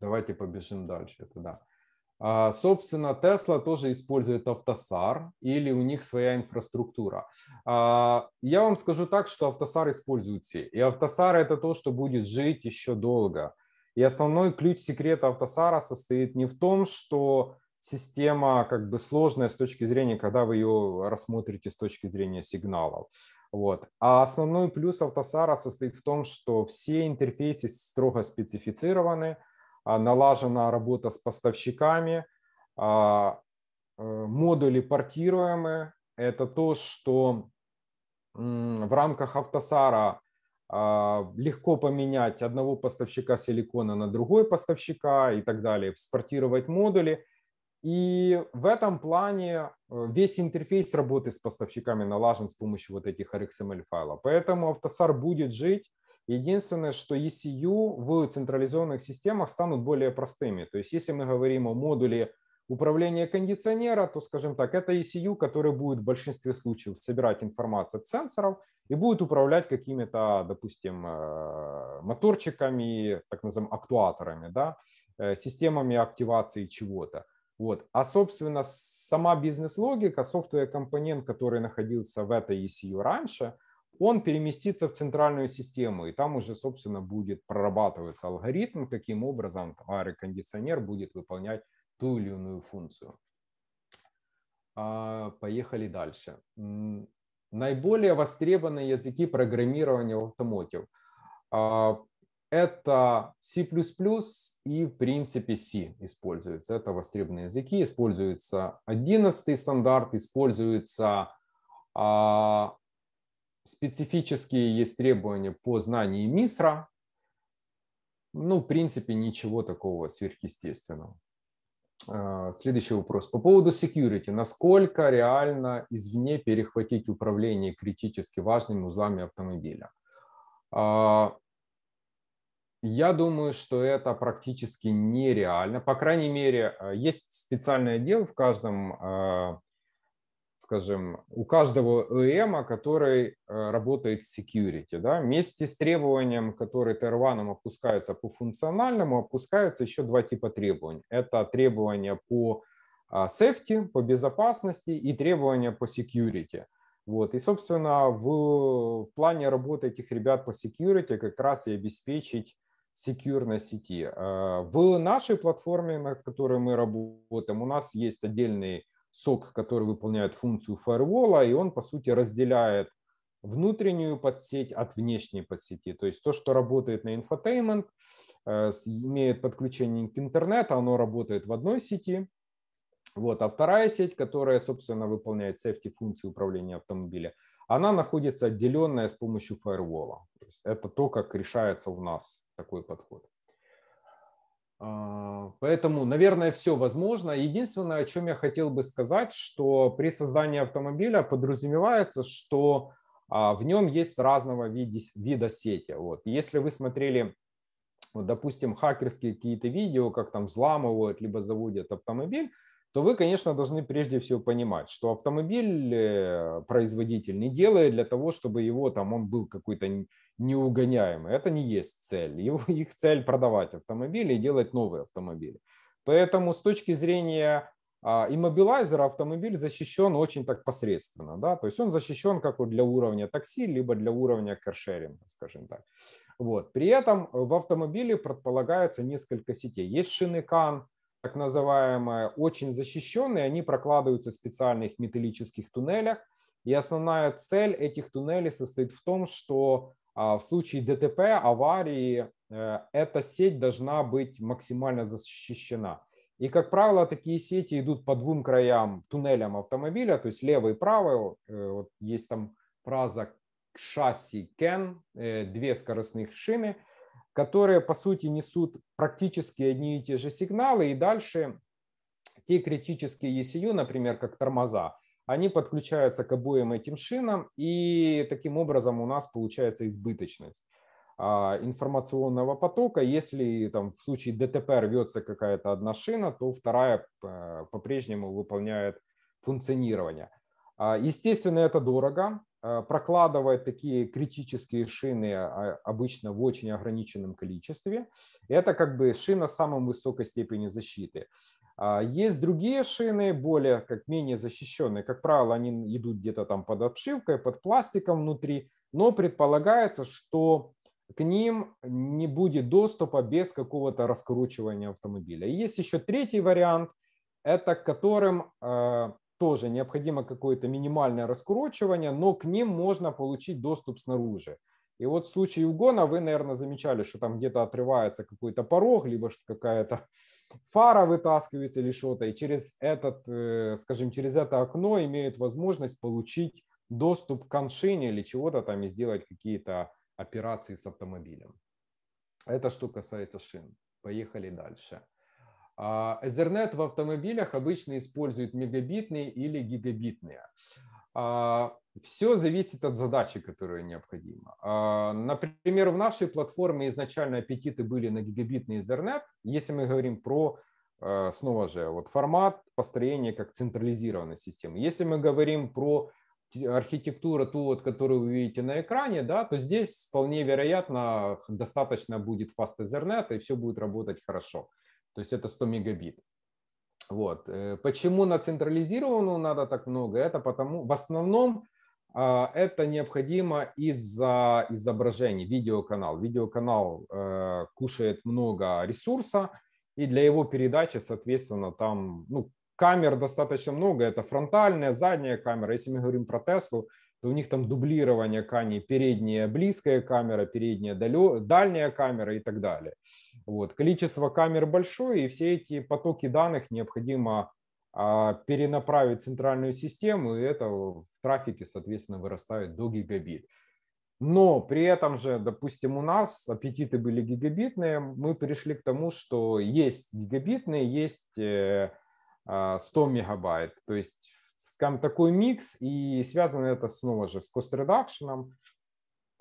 Давайте побежим дальше тогда. А, собственно, Tesla тоже использует автосар или у них своя инфраструктура. А, я вам скажу так, что автосар используют все. И автосар это то, что будет жить еще долго. И основной ключ секрета автосара состоит не в том, что система как бы сложная с точки зрения, когда вы ее рассмотрите с точки зрения сигналов. Вот. А основной плюс автосара состоит в том, что все интерфейсы строго специфицированы, а, налажена работа с поставщиками, а, э, модули портируемы. Это то, что в рамках Автосара а, легко поменять одного поставщика силикона на другой поставщика и так далее, спортировать модули. И в этом плане э, весь интерфейс работы с поставщиками налажен с помощью вот этих RxML файлов. Поэтому автосар будет жить. Единственное, что ECU в централизованных системах станут более простыми. То есть если мы говорим о модуле управления кондиционера, то, скажем так, это ECU, который будет в большинстве случаев собирать информацию от сенсоров и будет управлять какими-то, допустим, э, моторчиками, так называемыми актуаторами, да, э, системами активации чего-то. Вот. А, собственно, сама бизнес-логика, софтвер-компонент, который находился в этой ECU раньше, он переместится в центральную систему, и там уже, собственно, будет прорабатываться алгоритм, каким образом аэрокондиционер будет выполнять ту или иную функцию. А, поехали дальше. Наиболее востребованные языки программирования в автомотив. А, это C++ и, в принципе, C используется. Это востребованные языки. Используется 11 стандарт, используется а, специфические есть требования по знанию МИСРа. Ну, в принципе, ничего такого сверхъестественного. А, следующий вопрос. По поводу security. Насколько реально извне перехватить управление критически важными узлами автомобиля? А, я думаю, что это практически нереально. По крайней мере, э, есть специальный отдел в каждом, э, скажем, у каждого ЭМа, который э, работает с security. Да? Вместе с требованием, которые Терваном опускаются по функциональному, опускаются еще два типа требований. Это требования по а, safety, по безопасности и требования по security. Вот. И, собственно, в, в плане работы этих ребят по security как раз и обеспечить секьюрной сети. А, в нашей платформе, на которой мы работаем, у нас есть отдельный сок, который выполняет функцию фаервола, и он, по сути, разделяет внутреннюю подсеть от внешней подсети. То есть то, что работает на инфотеймент, э, имеет подключение к интернету, оно работает в одной сети. Вот. А вторая сеть, которая, собственно, выполняет safety функции управления автомобиля, она находится отделенная с помощью фаервола. То есть это то, как решается у нас такой подход. А, поэтому, наверное, все возможно. Единственное, о чем я хотел бы сказать, что при создании автомобиля подразумевается, что а, в нем есть разного вида, сети. Вот. Если вы смотрели, вот, допустим, хакерские какие-то видео, как там взламывают, либо заводят автомобиль, то вы, конечно, должны прежде всего понимать, что автомобиль э, производитель не делает для того, чтобы его там он был какой-то неугоняемый. Это не есть цель. Его, их цель продавать автомобили и делать новые автомобили. Поэтому с точки зрения а, иммобилайзера автомобиль защищен очень так посредственно. Да? То есть он защищен как вот для уровня такси, либо для уровня каршеринга, скажем так. Вот. При этом в автомобиле предполагается несколько сетей. Есть шины Кан так называемые, очень защищенные, они прокладываются в специальных металлических туннелях. И основная цель этих туннелей состоит в том, что а, в случае ДТП, аварии, э, эта сеть должна быть максимально защищена. И, как правило, такие сети идут по двум краям туннелям автомобиля, то есть левый и правый. Вот э, есть там фраза шасси кен, э, две скоростных шины – которые, по сути, несут практически одни и те же сигналы, и дальше те критические ECU, например, как тормоза, они подключаются к обоим этим шинам, и таким образом у нас получается избыточность а, информационного потока. Если там, в случае ДТП рвется какая-то одна шина, то вторая э, по-прежнему выполняет функционирование. А, естественно, это дорого. А, прокладывать такие критические шины а, обычно в очень ограниченном количестве. Это как бы шина с самой высокой степени защиты. Есть другие шины, более как менее защищенные. Как правило, они идут где-то там под обшивкой, под пластиком внутри, но предполагается, что к ним не будет доступа без какого-то раскручивания автомобиля. И есть еще третий вариант, это которым тоже необходимо какое-то минимальное раскручивание, но к ним можно получить доступ снаружи. И вот в случае угона вы, наверное, замечали, что там где-то отрывается какой-то порог, либо что какая-то фара вытаскивается или что-то, и через этот, э, скажем, через это окно имеют возможность получить доступ к коншине или чего-то там и сделать какие-то операции с автомобилем. Это что касается шин. Поехали дальше. А, Ethernet в автомобилях обычно используют мегабитные или гигабитные. А, все зависит от задачи, которая необходима. А, например, в нашей платформе изначально аппетиты были на гигабитный Ethernet. Если мы говорим про э, снова же, вот формат построения как централизированной системы. Если мы говорим про архитектуру, ту, вот, которую вы видите на экране, да, то здесь вполне вероятно достаточно будет fast Ethernet и все будет работать хорошо. То есть это 100 мегабит. Вот. Э, почему на централизированную надо так много? Это потому, в основном а, это необходимо из-за изображений, видеоканал. Видеоканал э, кушает много ресурса, и для его передачи, соответственно, там ну, камер достаточно много. Это фронтальная, задняя камера. Если мы говорим про Теслу, то у них там дублирование тканей, передняя близкая камера, передняя далё, дальняя камера и так далее. Вот. Количество камер большое, и все эти потоки данных необходимо а, перенаправить в центральную систему, и это в трафике, соответственно, вырастает до гигабит. Но при этом же, допустим, у нас аппетиты были гигабитные, мы пришли к тому, что есть гигабитные, есть 100 э, а, мегабайт. То есть, такой микс, и связано это снова же с cost reduction,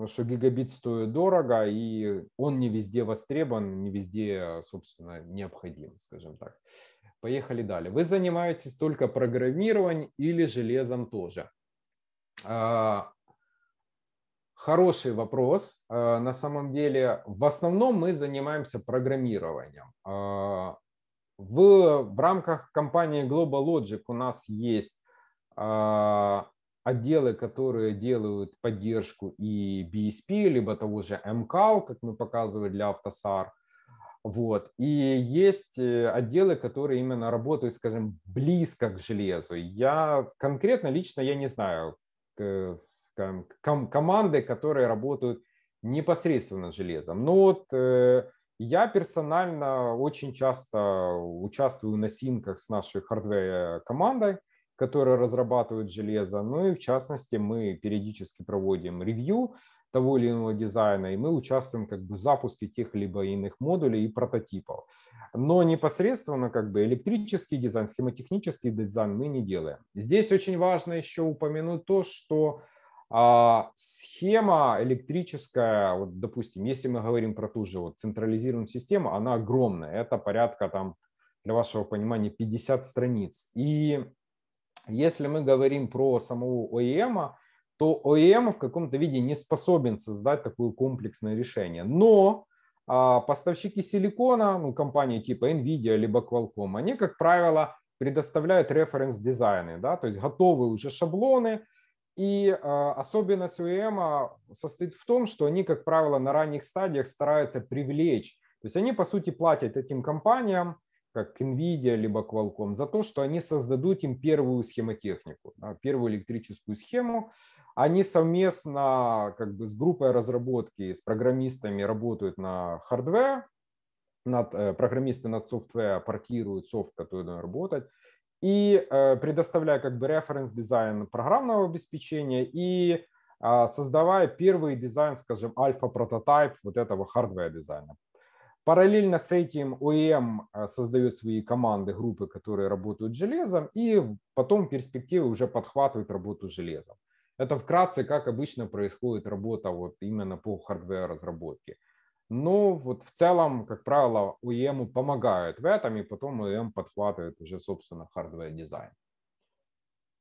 Потому что гигабит стоит дорого, и он не везде востребован, не везде, собственно, необходим, скажем так. Поехали далее. Вы занимаетесь только программированием или железом тоже? А, хороший вопрос. А, на самом деле, в основном мы занимаемся программированием. А, в, в рамках компании Global Logic у нас есть отделы, которые делают поддержку и BSP, либо того же MCAL, как мы показывали для автосар. Вот. И есть э, отделы, которые именно работают, скажем, близко к железу. Я конкретно лично я не знаю э, команды, которые работают непосредственно с железом. Но вот э, я персонально очень часто участвую на синках с нашей хардвей командой которые разрабатывают железо. Ну и в частности мы периодически проводим ревью того или иного дизайна, и мы участвуем как бы в запуске тех либо иных модулей и прототипов. Но непосредственно как бы электрический дизайн, схемотехнический дизайн мы не делаем. Здесь очень важно еще упомянуть то, что а схема электрическая, вот, допустим, если мы говорим про ту же вот централизированную систему, она огромная, это порядка там, для вашего понимания, 50 страниц. И если мы говорим про самого ОИМа, эм, то ОИМ эм в каком-то виде не способен создать такое комплексное решение. Но а, поставщики силикона, ну, компании типа NVIDIA либо Qualcomm, они, как правило, предоставляют референс-дизайны, да, то есть готовые уже шаблоны. И э, особенность UEM эм состоит в том, что они, как правило, на ранних стадиях стараются привлечь. То есть они, по сути, платят этим компаниям как NVIDIA либо Qualcomm, за то, что они создадут им первую схемотехнику, первую электрическую схему. Они совместно как бы, с группой разработки, с программистами работают на хардвер, над, э, программисты над софтвер портируют софт, который должен работать, и э, предоставляя как бы референс-дизайн программного обеспечения и а, создавая первый дизайн, скажем, альфа-прототайп вот этого хардвера дизайна Параллельно с этим ОЭМ э, создает свои команды, группы, которые работают с железом, и потом перспективы уже подхватывают работу с железом. Это вкратце, как обычно происходит работа вот именно по хардвер-разработке. Но вот в целом, как правило, ОEM помогают в этом, и потом OEM подхватывает уже, собственно, хардвер-дизайн.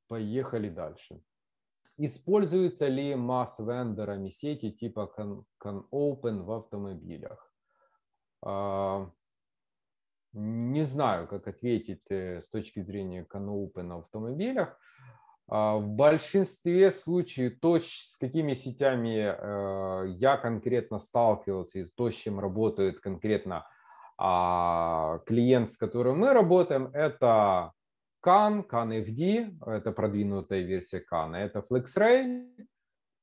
Поехали дальше. Используются ли масс-вендорами сети типа CanOpen в автомобилях? А, не знаю, как ответить э, с точки зрения CanOpen на автомобилях. А, в большинстве случаев то, с какими сетями э, я конкретно сталкивался и то, с чем работает конкретно а, клиент, с которым мы работаем, это CAN, CAN FD, это продвинутая версия CAN, это FlexRay,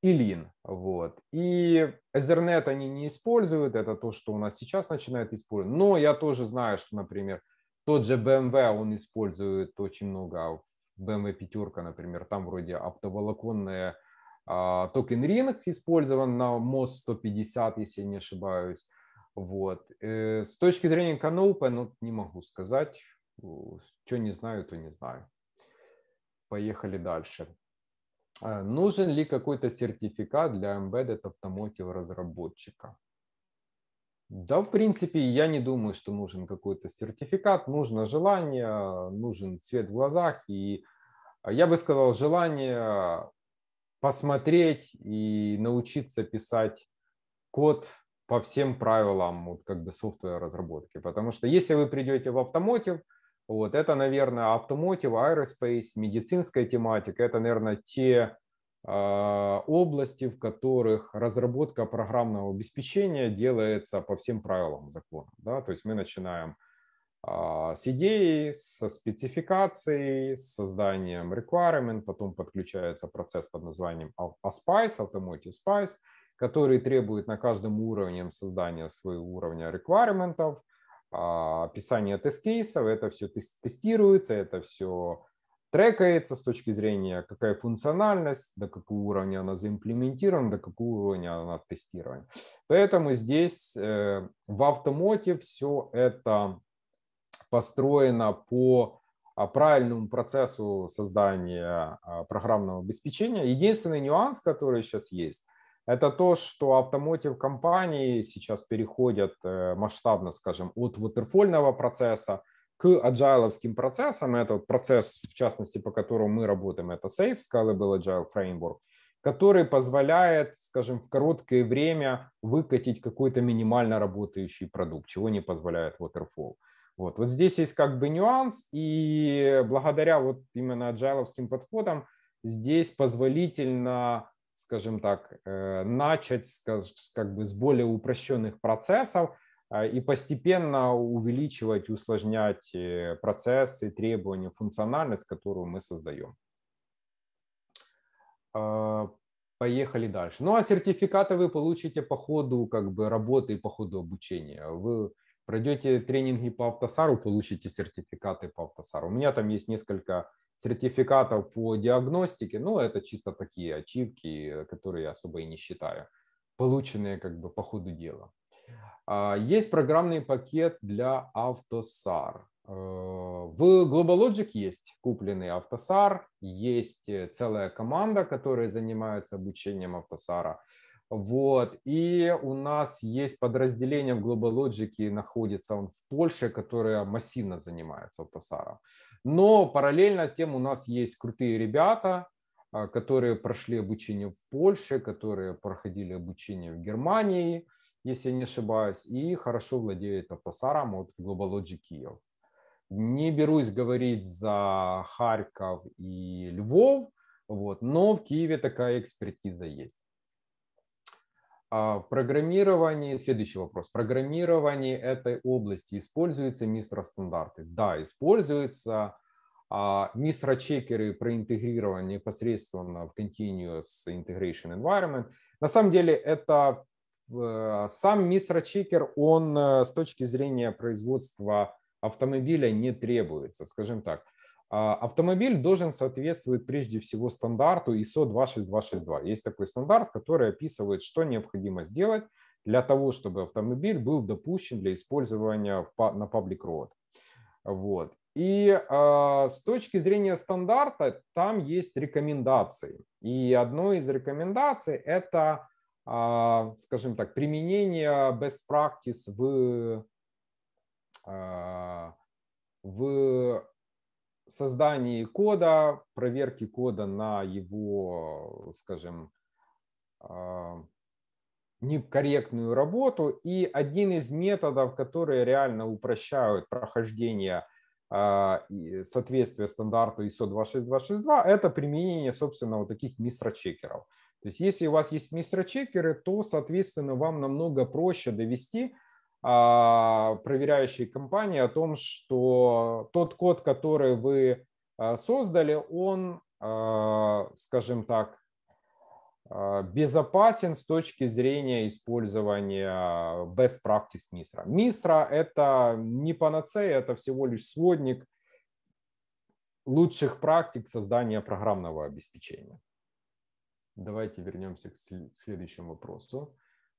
и лин. Вот. И Ethernet они не используют, это то, что у нас сейчас начинают использовать. Но я тоже знаю, что, например, тот же BMW, он использует очень много. А BMW пятерка, например, там вроде оптоволоконная а, токен ринг использован на мост 150, если я не ошибаюсь. Вот. Э, с точки зрения Canopy, ну, не могу сказать. Э, что не знаю, то не знаю. Поехали дальше. А, нужен ли какой-то сертификат для embedded автомотив разработчика? Да, в принципе, я не думаю, что нужен какой-то сертификат. Нужно желание, нужен цвет в глазах. И я бы сказал, желание посмотреть и научиться писать код по всем правилам вот как бы софтвера разработки. Потому что если вы придете в автомотив – вот это, наверное, автомотив, аэроспейс, медицинская тематика. Это, наверное, те а, области, в которых разработка программного обеспечения делается по всем правилам закона. Да? То есть мы начинаем а, с идеи, со спецификацией, с созданием requirement, потом подключается процесс под названием ASPICE, Automotive Spice, который требует на каждом уровне создания своего уровня requirements. А, описание тест-кейсов, это все тестируется, это все трекается с точки зрения, какая функциональность, до какого уровня она заимплементирована, до какого уровня она тестирована. Поэтому здесь э, в автомоте все это построено по а, правильному процессу создания а, программного обеспечения. Единственный нюанс, который сейчас есть – это то, что автомотив компании сейчас переходят э, масштабно, скажем, от ватерфольного процесса к аджайловским процессам. Это процесс, в частности, по которому мы работаем, это SAFE, Scalable Agile Framework, который позволяет, скажем, в короткое время выкатить какой-то минимально работающий продукт, чего не позволяет Waterfall. Вот, вот здесь есть как бы нюанс, и благодаря вот именно аджайловским подходам здесь позволительно скажем так, э, начать как бы с более упрощенных процессов э, и постепенно увеличивать, усложнять э, процессы, требования, функциональность, которую мы создаем. Поехали дальше. Ну а сертификаты вы получите по ходу как бы, работы и по ходу обучения. Вы пройдете тренинги по автосару, получите сертификаты по автосару. У меня там есть несколько сертификатов по диагностике, ну, это чисто такие ачивки, которые я особо и не считаю, полученные как бы по ходу дела. А, есть программный пакет для автосар. Э, в GlobalLogic есть купленный автосар, есть э, целая команда, которая занимается обучением автосара. Вот. И у нас есть подразделение в Globalogic, находится он в Польше, которое массивно занимается автосаром. Но параллельно с тем у нас есть крутые ребята, а, которые прошли обучение в Польше, которые проходили обучение в Германии, если я не ошибаюсь, и хорошо владеют автосаром от Globalogy Киев. Не берусь говорить за Харьков и Львов, вот, но в Киеве такая экспертиза есть. А в программировании, следующий вопрос. В программировании этой области используются стандарты. Да, используются. А мистро-чекеры проинтегрированы непосредственно в Continuous Integration Environment. На самом деле это э, сам мистро-чекер, он э, с точки зрения производства автомобиля не требуется, скажем так. А, автомобиль должен соответствовать прежде всего стандарту ISO 26262. Есть такой стандарт, который описывает, что необходимо сделать для того, чтобы автомобиль был допущен для использования на public road. Вот. И э, с точки зрения стандарта там есть рекомендации. И одной из рекомендаций это, э, скажем так, применение best practice в, э, в создании кода, проверке кода на его, скажем, а, некорректную работу. И один из методов, которые реально упрощают прохождение а, соответствия стандарту ISO 26262, это применение, собственно, вот таких чекеров. То есть если у вас есть чекеры, то, соответственно, вам намного проще довести а, проверяющей компании о том, что тот код, который вы а, создали, он, а, скажем так, безопасен с точки зрения использования best practice MISRA. MISRA – это не панацея, это всего лишь сводник лучших практик создания программного обеспечения. Давайте вернемся к следующему вопросу.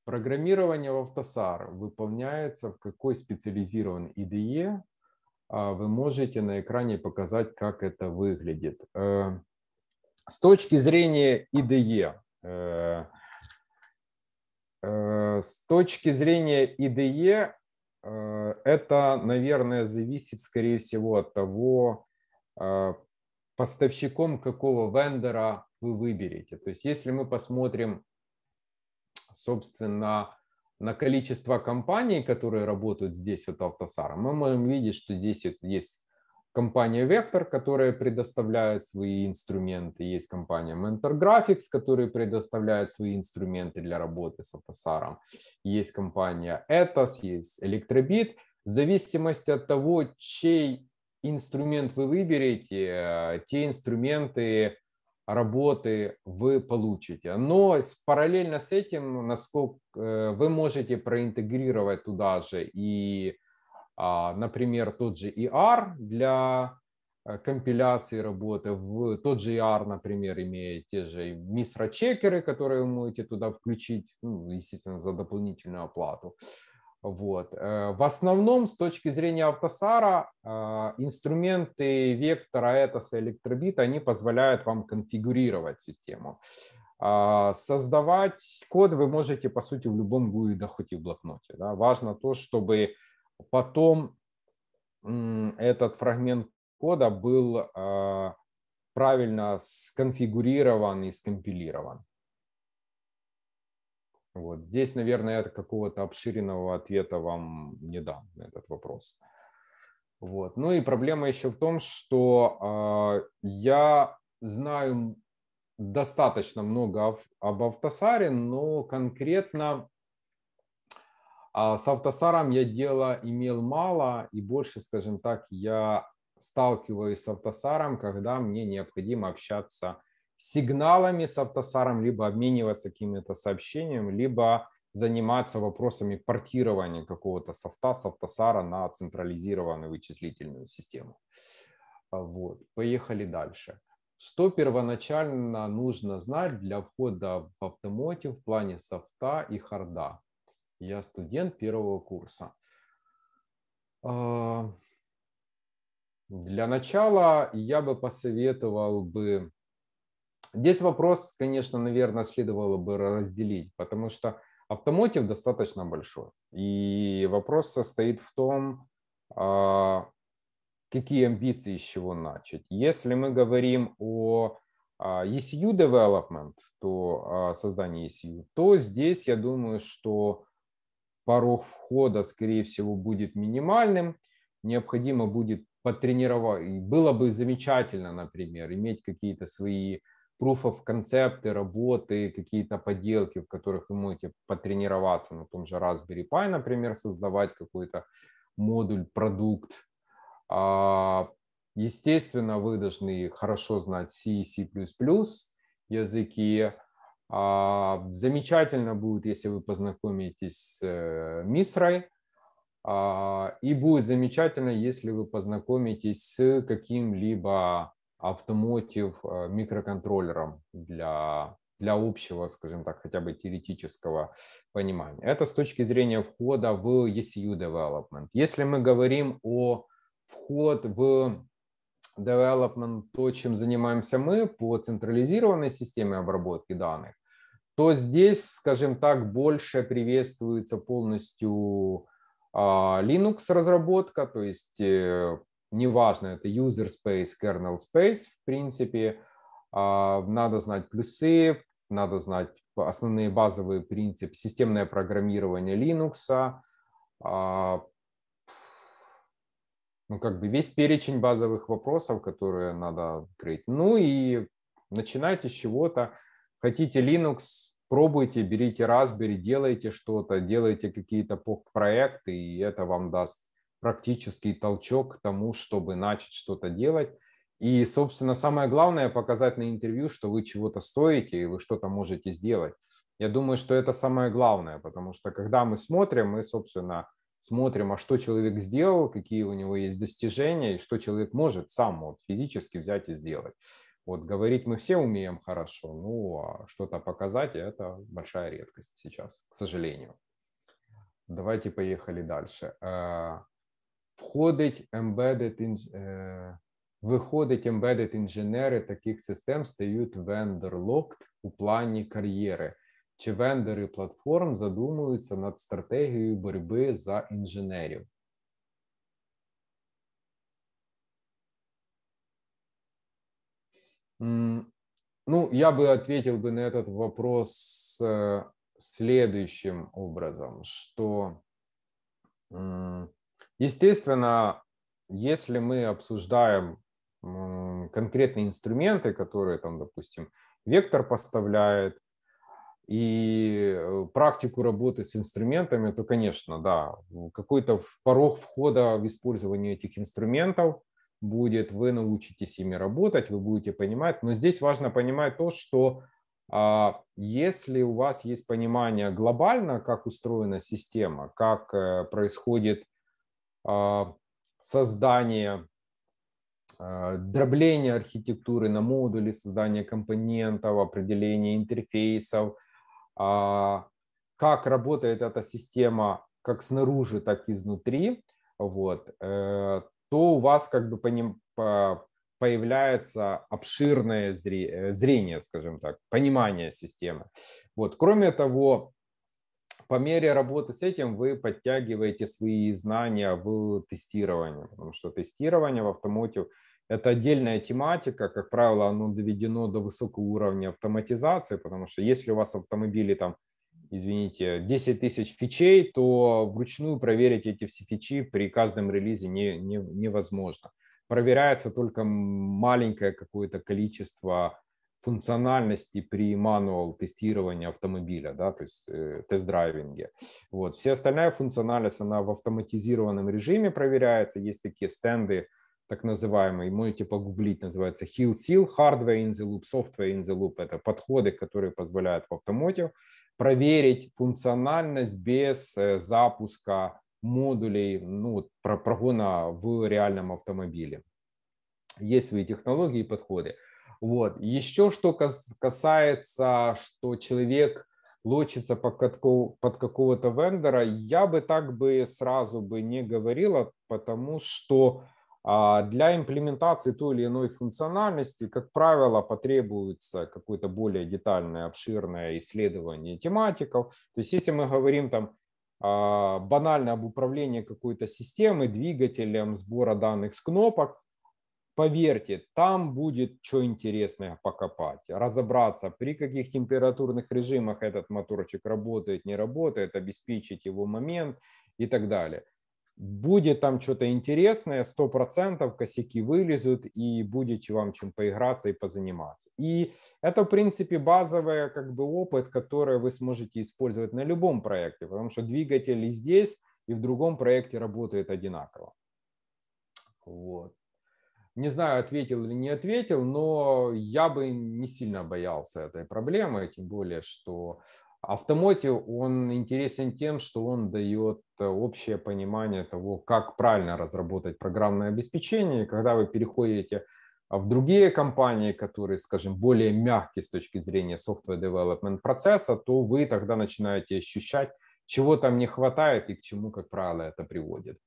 Программирование в Автосар выполняется в какой специализированной IDE. А, вы можете на экране показать, как это выглядит. Э, с точки зрения IDE, э, э, с точки зрения IDE, это, наверное, зависит, скорее всего, от того, поставщиком какого вендора вы выберете. То есть если мы посмотрим собственно, на количество компаний, которые работают здесь вот Автосара, мы можем видеть, что здесь вот есть компания Vector, которая предоставляет свои инструменты, есть компания Mentor Graphics, которая предоставляет свои инструменты для работы с Автосаром, есть компания Etos, есть Electrobit. В зависимости от того, чей инструмент вы выберете, э, те инструменты работы вы получите. Но параллельно с этим, насколько э, вы можете проинтегрировать туда же и, а, например, тот же ER для э, компиляции работы. В тот же ER, например, имеет те же мисрочекеры, которые вы можете туда включить, ну, естественно, за дополнительную оплату. Вот. Э, в основном, с точки зрения автосара, а, инструменты вектора ETOS и электробит, они позволяют вам конфигурировать систему. А, создавать код вы можете, по сути, в любом GUI, да хоть и в блокноте. Да. Важно то, чтобы потом этот фрагмент кода был а, правильно сконфигурирован и скомпилирован. Вот здесь, наверное, какого-то обширенного ответа вам не дам на этот вопрос. Вот. Ну и проблема еще в том, что э, я знаю достаточно много об, об автосаре, но конкретно э, с автосаром я дела имел мало и больше, скажем так, я сталкиваюсь с автосаром, когда мне необходимо общаться сигналами с автосаром, либо обмениваться какими-то сообщениями, либо заниматься вопросами портирования какого-то софта с автосара на централизированную вычислительную систему. А, вот, поехали дальше. Что первоначально нужно знать для входа в автомотив в плане софта и харда? Я студент первого курса. А, для начала я бы посоветовал бы Здесь вопрос, конечно, наверное, следовало бы разделить, потому что автомотив достаточно большой. И вопрос состоит в том, а, какие амбиции с чего начать. Если мы говорим о а, ECU development, то а, создание ECU, то здесь я думаю, что порог входа, скорее всего, будет минимальным. Необходимо будет потренировать. Было бы замечательно, например, иметь какие-то свои proof of концепты, работы, какие-то поделки, в которых вы можете потренироваться на том же Raspberry Pi, например, создавать какой-то модуль, продукт. А, естественно, вы должны хорошо знать C и C++ языки. А, замечательно будет, если вы познакомитесь с э, Мисрой, а, и будет замечательно, если вы познакомитесь с каким-либо автомотив э, микроконтроллером для, для общего, скажем так, хотя бы теоретического понимания. Это с точки зрения входа в ECU development. Если мы говорим о вход в development, то, чем занимаемся мы по централизированной системе обработки данных, то здесь, скажем так, больше приветствуется полностью а, Linux разработка, то есть э, неважно, это user space, kernel space, в принципе, а, надо знать плюсы, надо знать основные базовые принципы, системное программирование Linux, а, а, ну, как бы весь перечень базовых вопросов, которые надо открыть. Ну и начинайте с чего-то. Хотите Linux, пробуйте, берите Raspberry, делайте что-то, делайте какие-то проекты, и это вам даст практический толчок к тому, чтобы начать что-то делать. И, собственно, самое главное показать на интервью, что вы чего-то стоите и вы что-то можете сделать. Я думаю, что это самое главное, потому что когда мы смотрим, мы, собственно, смотрим, а что человек сделал, какие у него есть достижения, и что человек может сам вот, физически взять и сделать. Вот говорить мы все умеем хорошо, ну а что-то показать – это большая редкость сейчас, к сожалению. Давайте поехали дальше. Э, входить embedded, е, виходить embedded інженери таких систем стають vendor-locked у плані кар'єри. Чи вендори платформ задумуються над стратегією боротьби за інженерів? Ну, я бы ответил бы на этот вопрос э, следующим образом, что Естественно, если мы обсуждаем конкретные инструменты, которые там, допустим, вектор поставляет, и э, практику работы с инструментами, то, конечно, да, какой-то порог входа в использование этих инструментов будет, вы научитесь ими работать, вы будете понимать. Но здесь важно понимать то, что а, если у вас есть понимание глобально, как устроена система, как э, происходит а, создание а, дробление архитектуры на модули, создание компонентов, определение интерфейсов, а, как работает эта система как снаружи, так и изнутри, вот, э, то у вас как бы по ним появляется обширное э, зрение, скажем так, понимание системы. Вот. Кроме того, по мере работы с этим вы подтягиваете свои знания в тестировании, потому что тестирование в автомотив – это отдельная тематика, как правило, оно доведено до высокого уровня автоматизации, потому что если у вас автомобили там, извините, 10 тысяч фичей, то вручную проверить эти все фичи при каждом релизе не, не, невозможно. Проверяется только маленькое какое-то количество функциональности при мануал тестировании автомобиля, да, то есть э, тест-драйвинге. Вот. Вся остальная функциональность, она в автоматизированном режиме проверяется. Есть такие стенды, так называемые, можете типа погуглить, называется Hill Seal, Hardware in the Loop, Software in the Loop. Это подходы, которые позволяют в автомотив проверить функциональность без э, запуска модулей ну, про прогона в реальном автомобиле. Есть свои технологии и подходы. Вот. Еще что касается, что человек лочится под, какого- то вендора, я бы так бы сразу бы не говорила, потому что а, для имплементации той или иной функциональности, как правило, потребуется какое-то более детальное, обширное исследование тематиков. То есть если мы говорим там а, банально об управлении какой-то системой, двигателем, сбора данных с кнопок, Поверьте, там будет что интересное покопать, разобраться, при каких температурных режимах этот моторчик работает, не работает, обеспечить его момент и так далее. Будет там что-то интересное, 100% косяки вылезут и будет вам чем поиграться и позаниматься. И это, в принципе, базовый как бы, опыт, который вы сможете использовать на любом проекте, потому что двигатель и здесь, и в другом проекте работает одинаково. Вот. Не знаю, ответил или не ответил, но я бы не сильно боялся этой проблемы, тем более, что автомотив, он интересен тем, что он дает э, общее понимание того, как правильно разработать программное обеспечение. когда вы переходите в другие компании, которые, скажем, более мягкие с точки зрения software development процесса, то вы тогда начинаете ощущать, чего там не хватает и к чему, как правило, это приводит.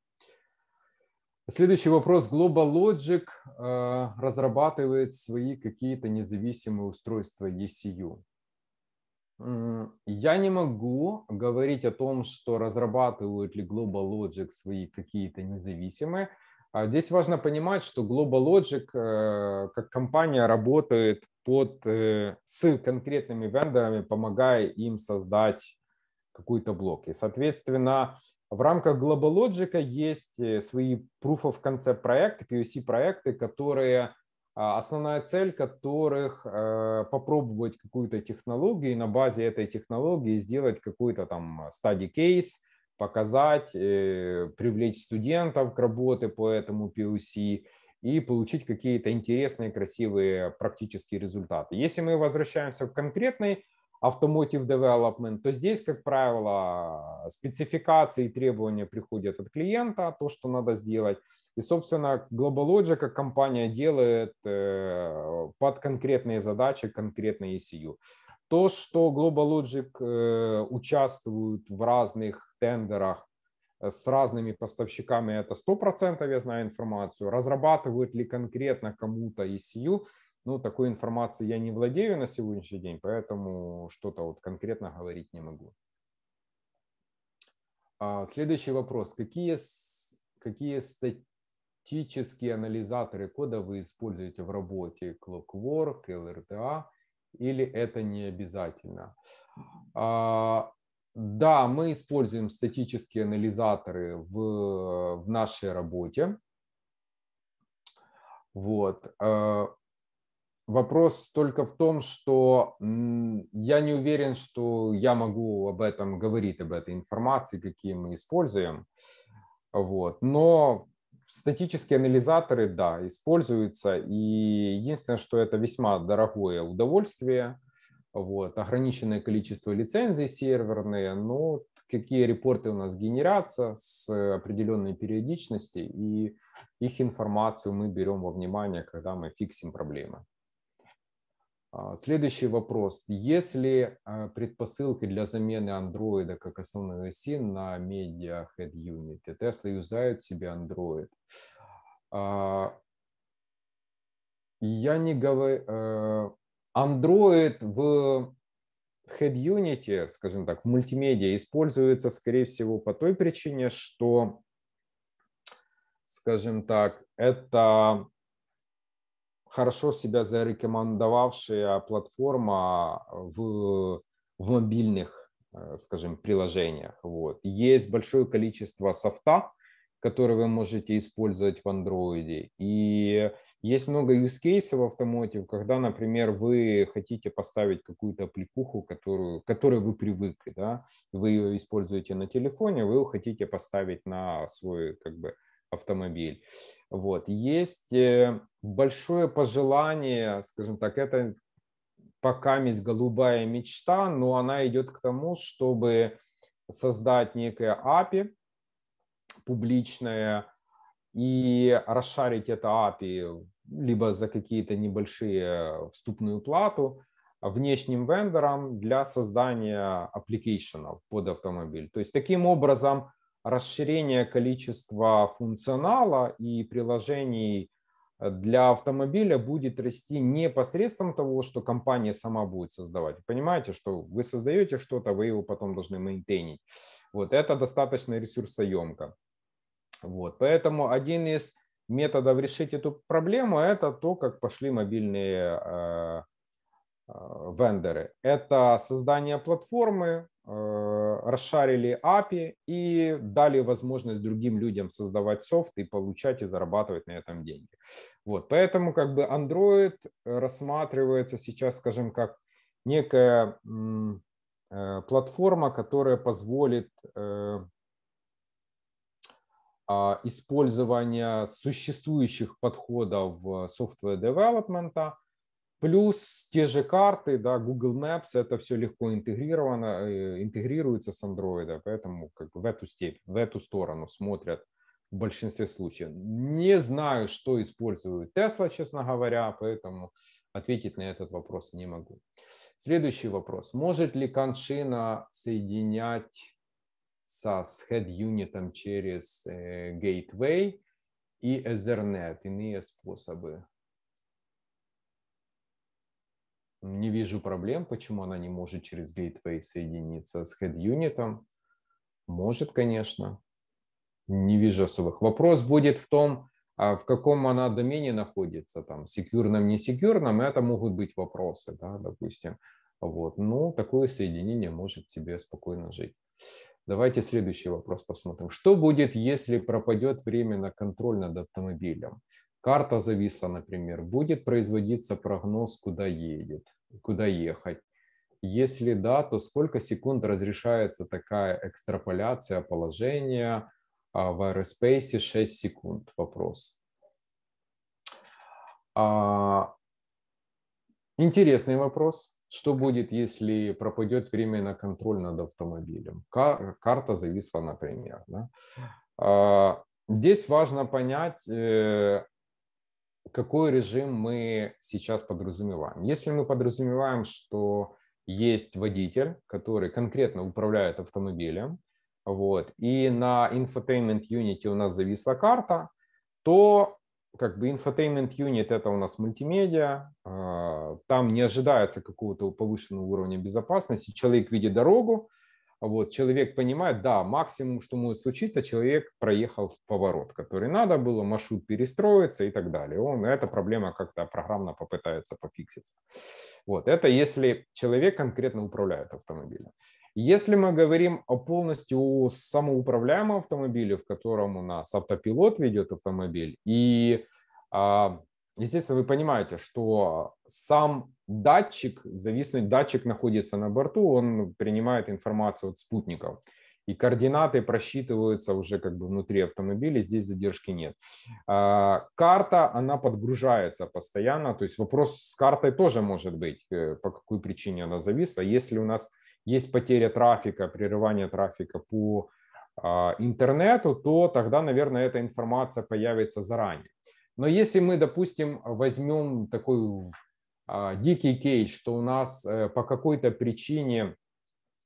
Следующий вопрос. Global Logic э, разрабатывает свои какие-то независимые устройства ECU. Я не могу говорить о том, что разрабатывают ли Global Logic свои какие-то независимые. А здесь важно понимать, что Global Logic э, как компания работает под, э, с конкретными вендорами, помогая им создать какой-то блок. И, соответственно, в рамках GlobalLogic есть э, свои Proof of Concept проекты, POC проекты, которые а, основная цель которых э, попробовать какую-то технологию и на базе этой технологии сделать какой-то там study case, показать, э, привлечь студентов к работе по этому POC и получить какие-то интересные, красивые практические результаты. Если мы возвращаемся в конкретный Automotive Development, то здесь, как правило, спецификации и требования приходят от клиента, то, что надо сделать. И, собственно, Globalogy как компания делает э, под конкретные задачи, конкретные ECU. То, что GlobalLogic э, участвует в разных тендерах э, с разными поставщиками, это 100% я знаю информацию. Разрабатывают ли конкретно кому-то ECU, ну, такой информации я не владею на сегодняшний день, поэтому что-то вот конкретно говорить не могу. А, следующий вопрос. Какие, какие статические анализаторы кода вы используете в работе? Clockwork, LRDA или это не обязательно? А, да, мы используем статические анализаторы в, в нашей работе. Вот. А, Вопрос только в том, что я не уверен, что я могу об этом говорить, об этой информации, какие мы используем. Вот. Но статические анализаторы, да, используются. И единственное, что это весьма дорогое удовольствие. Вот. Ограниченное количество лицензий серверные, но ну, какие репорты у нас генерятся с определенной периодичностью, и их информацию мы берем во внимание, когда мы фиксим проблемы. А, следующий вопрос. Если а, предпосылки для замены Android как основной оси на Media Head Unit, и Tesla юзает себе Android, а, я не говорю... Э, Android в Head Unity, скажем так, в мультимедиа используется, скорее всего, по той причине, что, скажем так, это хорошо себя зарекомендовавшая платформа а, в, в мобильных, э, скажем, приложениях. Вот. Есть большое количество софта, который вы можете использовать в Android. И есть много use cases в автомотив, когда, например, вы хотите поставить какую-то аппликуху, которую, к которой вы привыкли, да, вы ее используете на телефоне, вы ее хотите поставить на свой как бы, автомобиль. Вот. Есть э, большое пожелание, скажем так, это пока есть голубая мечта, но она идет к тому, чтобы создать некое API публичное и расшарить это API либо за какие-то небольшие вступную плату внешним вендорам для создания аппликейшенов под автомобиль. То есть таким образом расширение количества функционала и приложений э, для автомобиля будет расти не посредством того, что компания сама будет создавать. Понимаете, что вы создаете что-то, вы его потом должны мейнтейнить. Вот это достаточно ресурсоемко. Вот, поэтому один из методов решить эту проблему – это то, как пошли мобильные э, э, вендоры. Это создание платформы, Э, расшарили API и дали возможность другим людям создавать софт и получать и зарабатывать на этом деньги. Вот, поэтому как бы Android рассматривается сейчас, скажем, как некая э, платформа, которая позволит э, а, использование существующих подходов software development Плюс те же карты, да, Google Maps, это все легко интегрировано, э, интегрируется с Android, поэтому как бы в эту степь, в эту сторону смотрят в большинстве случаев. Не знаю, что используют Tesla, честно говоря, поэтому ответить на этот вопрос не могу. Следующий вопрос. Может ли коншина соединять со, с head-юнитом через э, Gateway и Ethernet, иные способы? не вижу проблем, почему она не может через Gateway соединиться с Head Unit. Может, конечно. Не вижу особых. Вопрос будет в том, а в каком она домене находится, там, секьюрном, не секьюрном, это могут быть вопросы, да, допустим. Вот. Ну, такое соединение может тебе спокойно жить. Давайте следующий вопрос посмотрим. Что будет, если пропадет временно контроль над автомобилем? карта зависла, например, будет производиться прогноз, куда едет, куда ехать. Если да, то сколько секунд разрешается такая экстраполяция положения а, в аэроспейсе 6 секунд? Вопрос. А, интересный вопрос. Что будет, если пропадет время на контроль над автомобилем? Кар карта зависла, например. Да? А, здесь важно понять, э, какой режим мы сейчас подразумеваем? Если мы подразумеваем, что есть водитель, который конкретно управляет автомобилем, вот, и на Infotainment Unit у нас зависла карта, то как бы Infotainment Unit – это у нас мультимедиа, а, там не ожидается какого-то повышенного уровня безопасности, человек видит дорогу, вот, человек понимает, да, максимум, что может случиться, человек проехал поворот, который надо было, маршрут перестроится и так далее. Он, эта проблема как-то программно попытается пофикситься. Вот, это если человек конкретно управляет автомобилем. Если мы говорим о полностью самоуправляемом автомобиле, в котором у нас автопилот ведет автомобиль, и а, естественно, вы понимаете, что сам датчик, зависный датчик находится на борту, он принимает информацию от спутников. И координаты просчитываются уже как бы внутри автомобиля, здесь задержки нет. А, карта, она подгружается постоянно, то есть вопрос с картой тоже может быть, э, по какой причине она зависла. Если у нас есть потеря трафика, прерывание трафика по а, интернету, то тогда, наверное, эта информация появится заранее. Но если мы, допустим, возьмем такой а, дикий кейс, что у нас э, по какой-то причине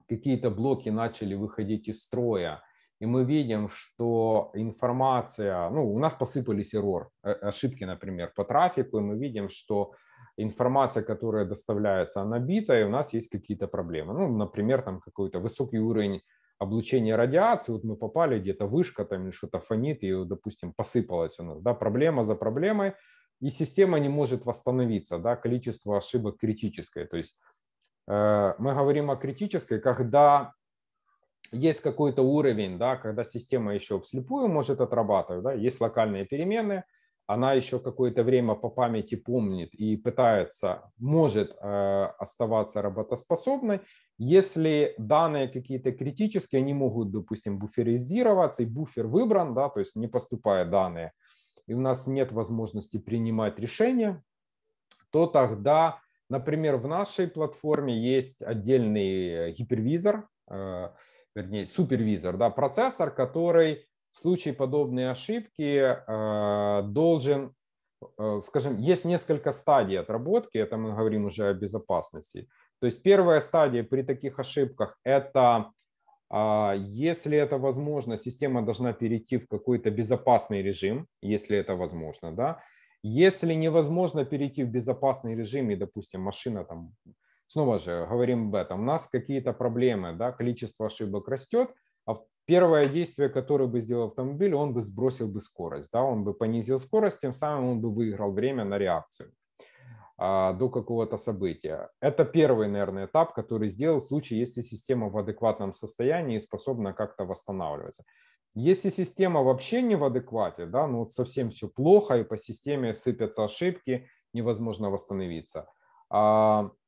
какие-то блоки начали выходить из строя, и мы видим, что информация, ну, у нас посыпались error, э, ошибки, например, по трафику, и мы видим, что информация, которая доставляется, она бита, и у нас есть какие-то проблемы. Ну, например, там какой-то высокий уровень облучение радиации, вот мы попали где-то вышка там или что-то фонит, и, допустим, посыпалась у нас, да, проблема за проблемой, и система не может восстановиться, да, количество ошибок критическое, то есть э, мы говорим о критической, когда есть какой-то уровень, да, когда система еще вслепую может отрабатывать, да, есть локальные переменные, она еще какое-то время по памяти помнит и пытается, может э, оставаться работоспособной. Если данные какие-то критические, они могут, допустим, буферизироваться, и буфер выбран, да, то есть не поступая данные, и у нас нет возможности принимать решения, то тогда, например, в нашей платформе есть отдельный э, гипервизор, э, вернее, супервизор, да, процессор, который в случае подобной ошибки э, должен, э, скажем, есть несколько стадий отработки, это мы говорим уже о безопасности. То есть первая стадия при таких ошибках – это а, если это возможно, система должна перейти в какой-то безопасный режим, если это возможно, да. Если невозможно перейти в безопасный режим, и, допустим, машина там, снова же говорим об этом, у нас какие-то проблемы, да, количество ошибок растет – Первое действие, которое бы сделал автомобиль, он бы сбросил бы скорость, да, он бы понизил скорость, тем самым он бы выиграл время на реакцию а, до какого-то события. Это первый, наверное, этап, который сделал в случае, если система в адекватном состоянии и способна как-то восстанавливаться. Если система вообще не в адеквате, да, ну вот совсем все плохо, и по системе сыпятся ошибки, невозможно восстановиться а, –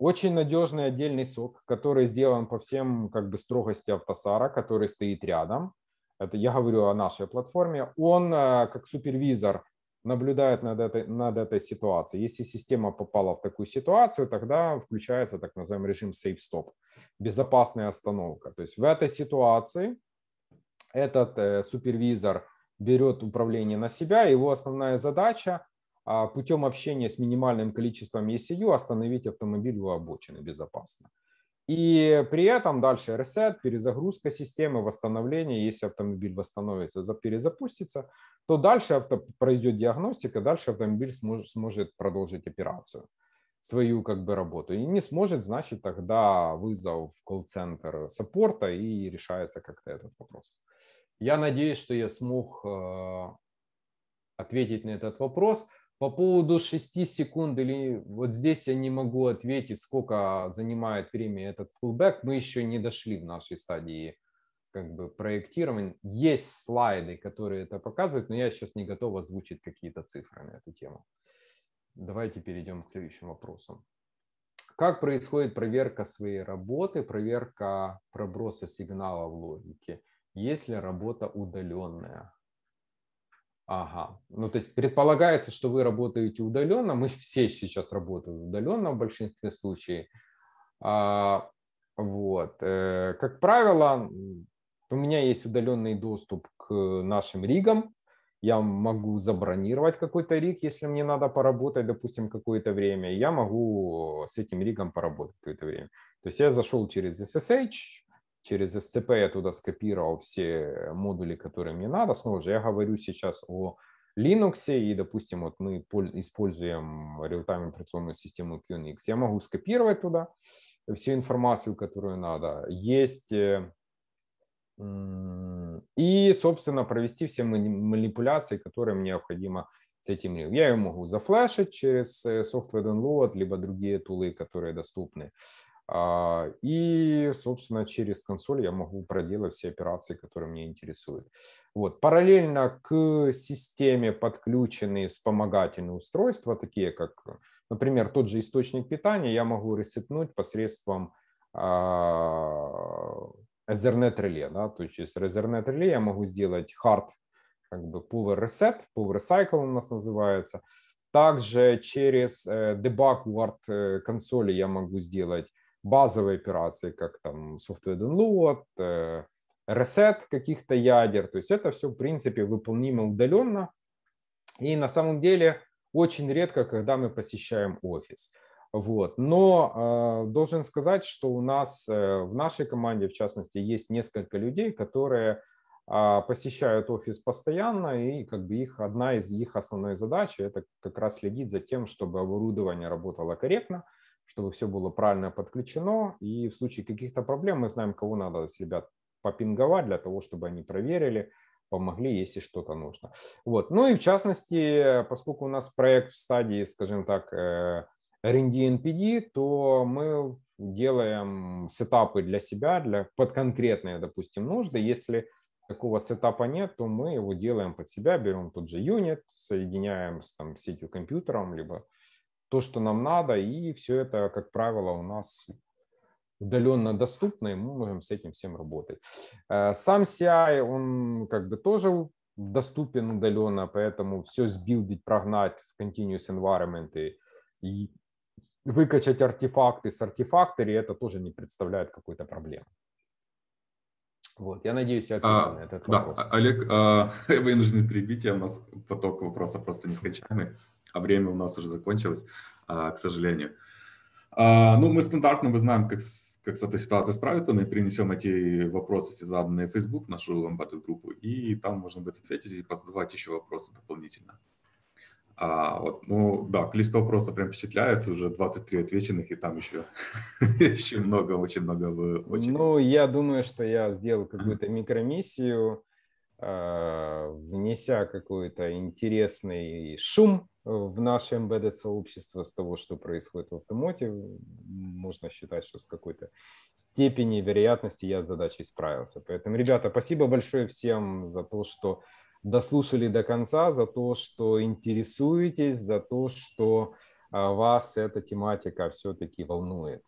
очень надежный отдельный сок, который сделан по всем как бы строгости автосара, который стоит рядом. Это я говорю о нашей платформе. Он э, как супервизор наблюдает над этой, над этой ситуацией. Если система попала в такую ситуацию, тогда включается так называемый режим safe stop, безопасная остановка. То есть в этой ситуации этот э, супервизор берет управление на себя, его основная задача а, путем общения с минимальным количеством ECU остановить автомобиль у обочины безопасно. И при этом дальше ресет, перезагрузка системы, восстановление. Если автомобиль восстановится, перезапустится, то дальше авто, произойдет диагностика, дальше автомобиль сможет, сможет продолжить операцию, свою как бы работу. И не сможет, значит, тогда вызов в колл-центр саппорта и решается как-то этот вопрос. Я надеюсь, что я смог э, ответить на этот вопрос. По поводу 6 секунд или вот здесь я не могу ответить, сколько занимает время этот фулбэк. Мы еще не дошли в нашей стадии как бы проектирования. Есть слайды, которые это показывают, но я сейчас не готов озвучить какие-то цифры на эту тему. Давайте перейдем к следующим вопросам. Как происходит проверка своей работы, проверка проброса сигнала в логике? Есть ли работа удаленная? Ага. Ну, то есть предполагается, что вы работаете удаленно. Мы все сейчас работаем удаленно в большинстве случаев. А, вот. Э, как правило, у меня есть удаленный доступ к нашим ригам. Я могу забронировать какой-то риг, если мне надо поработать, допустим, какое-то время. Я могу с этим ригом поработать какое-то время. То есть я зашел через SSH, через SCP я туда скопировал все э, модули, которые мне надо. Снова же я говорю сейчас о Linux, и, допустим, вот мы используем реал-тайм операционную систему QNX. Я могу скопировать туда всю информацию, которую надо. Есть э, и, собственно, провести все манипуляции, которые мне необходимо с этим. Я ее могу зафлешить через э, software download, либо другие тулы, которые доступны. А, и, собственно, через консоль я могу проделать все операции, которые меня интересуют. Вот. Параллельно к системе подключены вспомогательные устройства, такие как, например, тот же источник питания я могу ресетнуть посредством а, Ethernet реле. Да? То есть через Ethernet реле я могу сделать hard как бы power reset, power recycle у нас называется. Также через э, debug word э, консоли я могу сделать базовые операции, как там software download, ресет э, каких-то ядер. То есть это все, в принципе, выполнимо удаленно. И на самом деле очень редко, когда мы посещаем офис. Вот. Но э, должен сказать, что у нас э, в нашей команде, в частности, есть несколько людей, которые э, посещают офис постоянно, и как бы их одна из их основной задач это как раз следить за тем, чтобы оборудование работало корректно, э, чтобы все было правильно подключено. И в случае каких-то проблем мы знаем, кого надо с ребят попинговать для того, чтобы они проверили, помогли, если что-то нужно. Вот. Ну и в частности, поскольку у нас проект в стадии, скажем так, э, R&D NPD, то мы делаем сетапы для себя, для, под конкретные, допустим, нужды. Если такого сетапа нет, то мы его делаем под себя, берем тот же юнит, соединяем с там, сетью компьютером, либо то, что нам надо, и все это, как правило, у нас удаленно доступно, и мы можем с этим всем работать. Э, сам CI, он как бы тоже доступен удаленно, поэтому все сбилдить, прогнать в continuous environment и, и выкачать артефакты с артефактори, это тоже не представляет какой-то проблемы. Вот, я надеюсь, я ответил а, на этот да, вопрос. Олег, а, вы вынуждены перебить, я у нас поток вопросов просто нескончаемый а время у нас уже закончилось, а, к сожалению. А, ну, мы стандартно, мы знаем, как как с этой ситуацией справиться, мы принесем эти вопросы, все заданные в Facebook, в нашу эмпатию-группу, и там можно будет ответить и позадавать еще вопросы дополнительно. А, вот, ну да, количество вопросов прям впечатляет, уже 23 отвеченных, и там еще, еще много, очень много в очереди. Ну, я думаю, что я сделал какую-то микромиссию, а, внеся какой-то интересный шум в наше embedded сообщество с того, что происходит в автомоте, можно считать, что с какой-то степени вероятности я с задачей справился. Поэтому, ребята, спасибо большое всем за то, что дослушали до конца, за то, что интересуетесь, за то, что а, вас эта тематика все-таки волнует.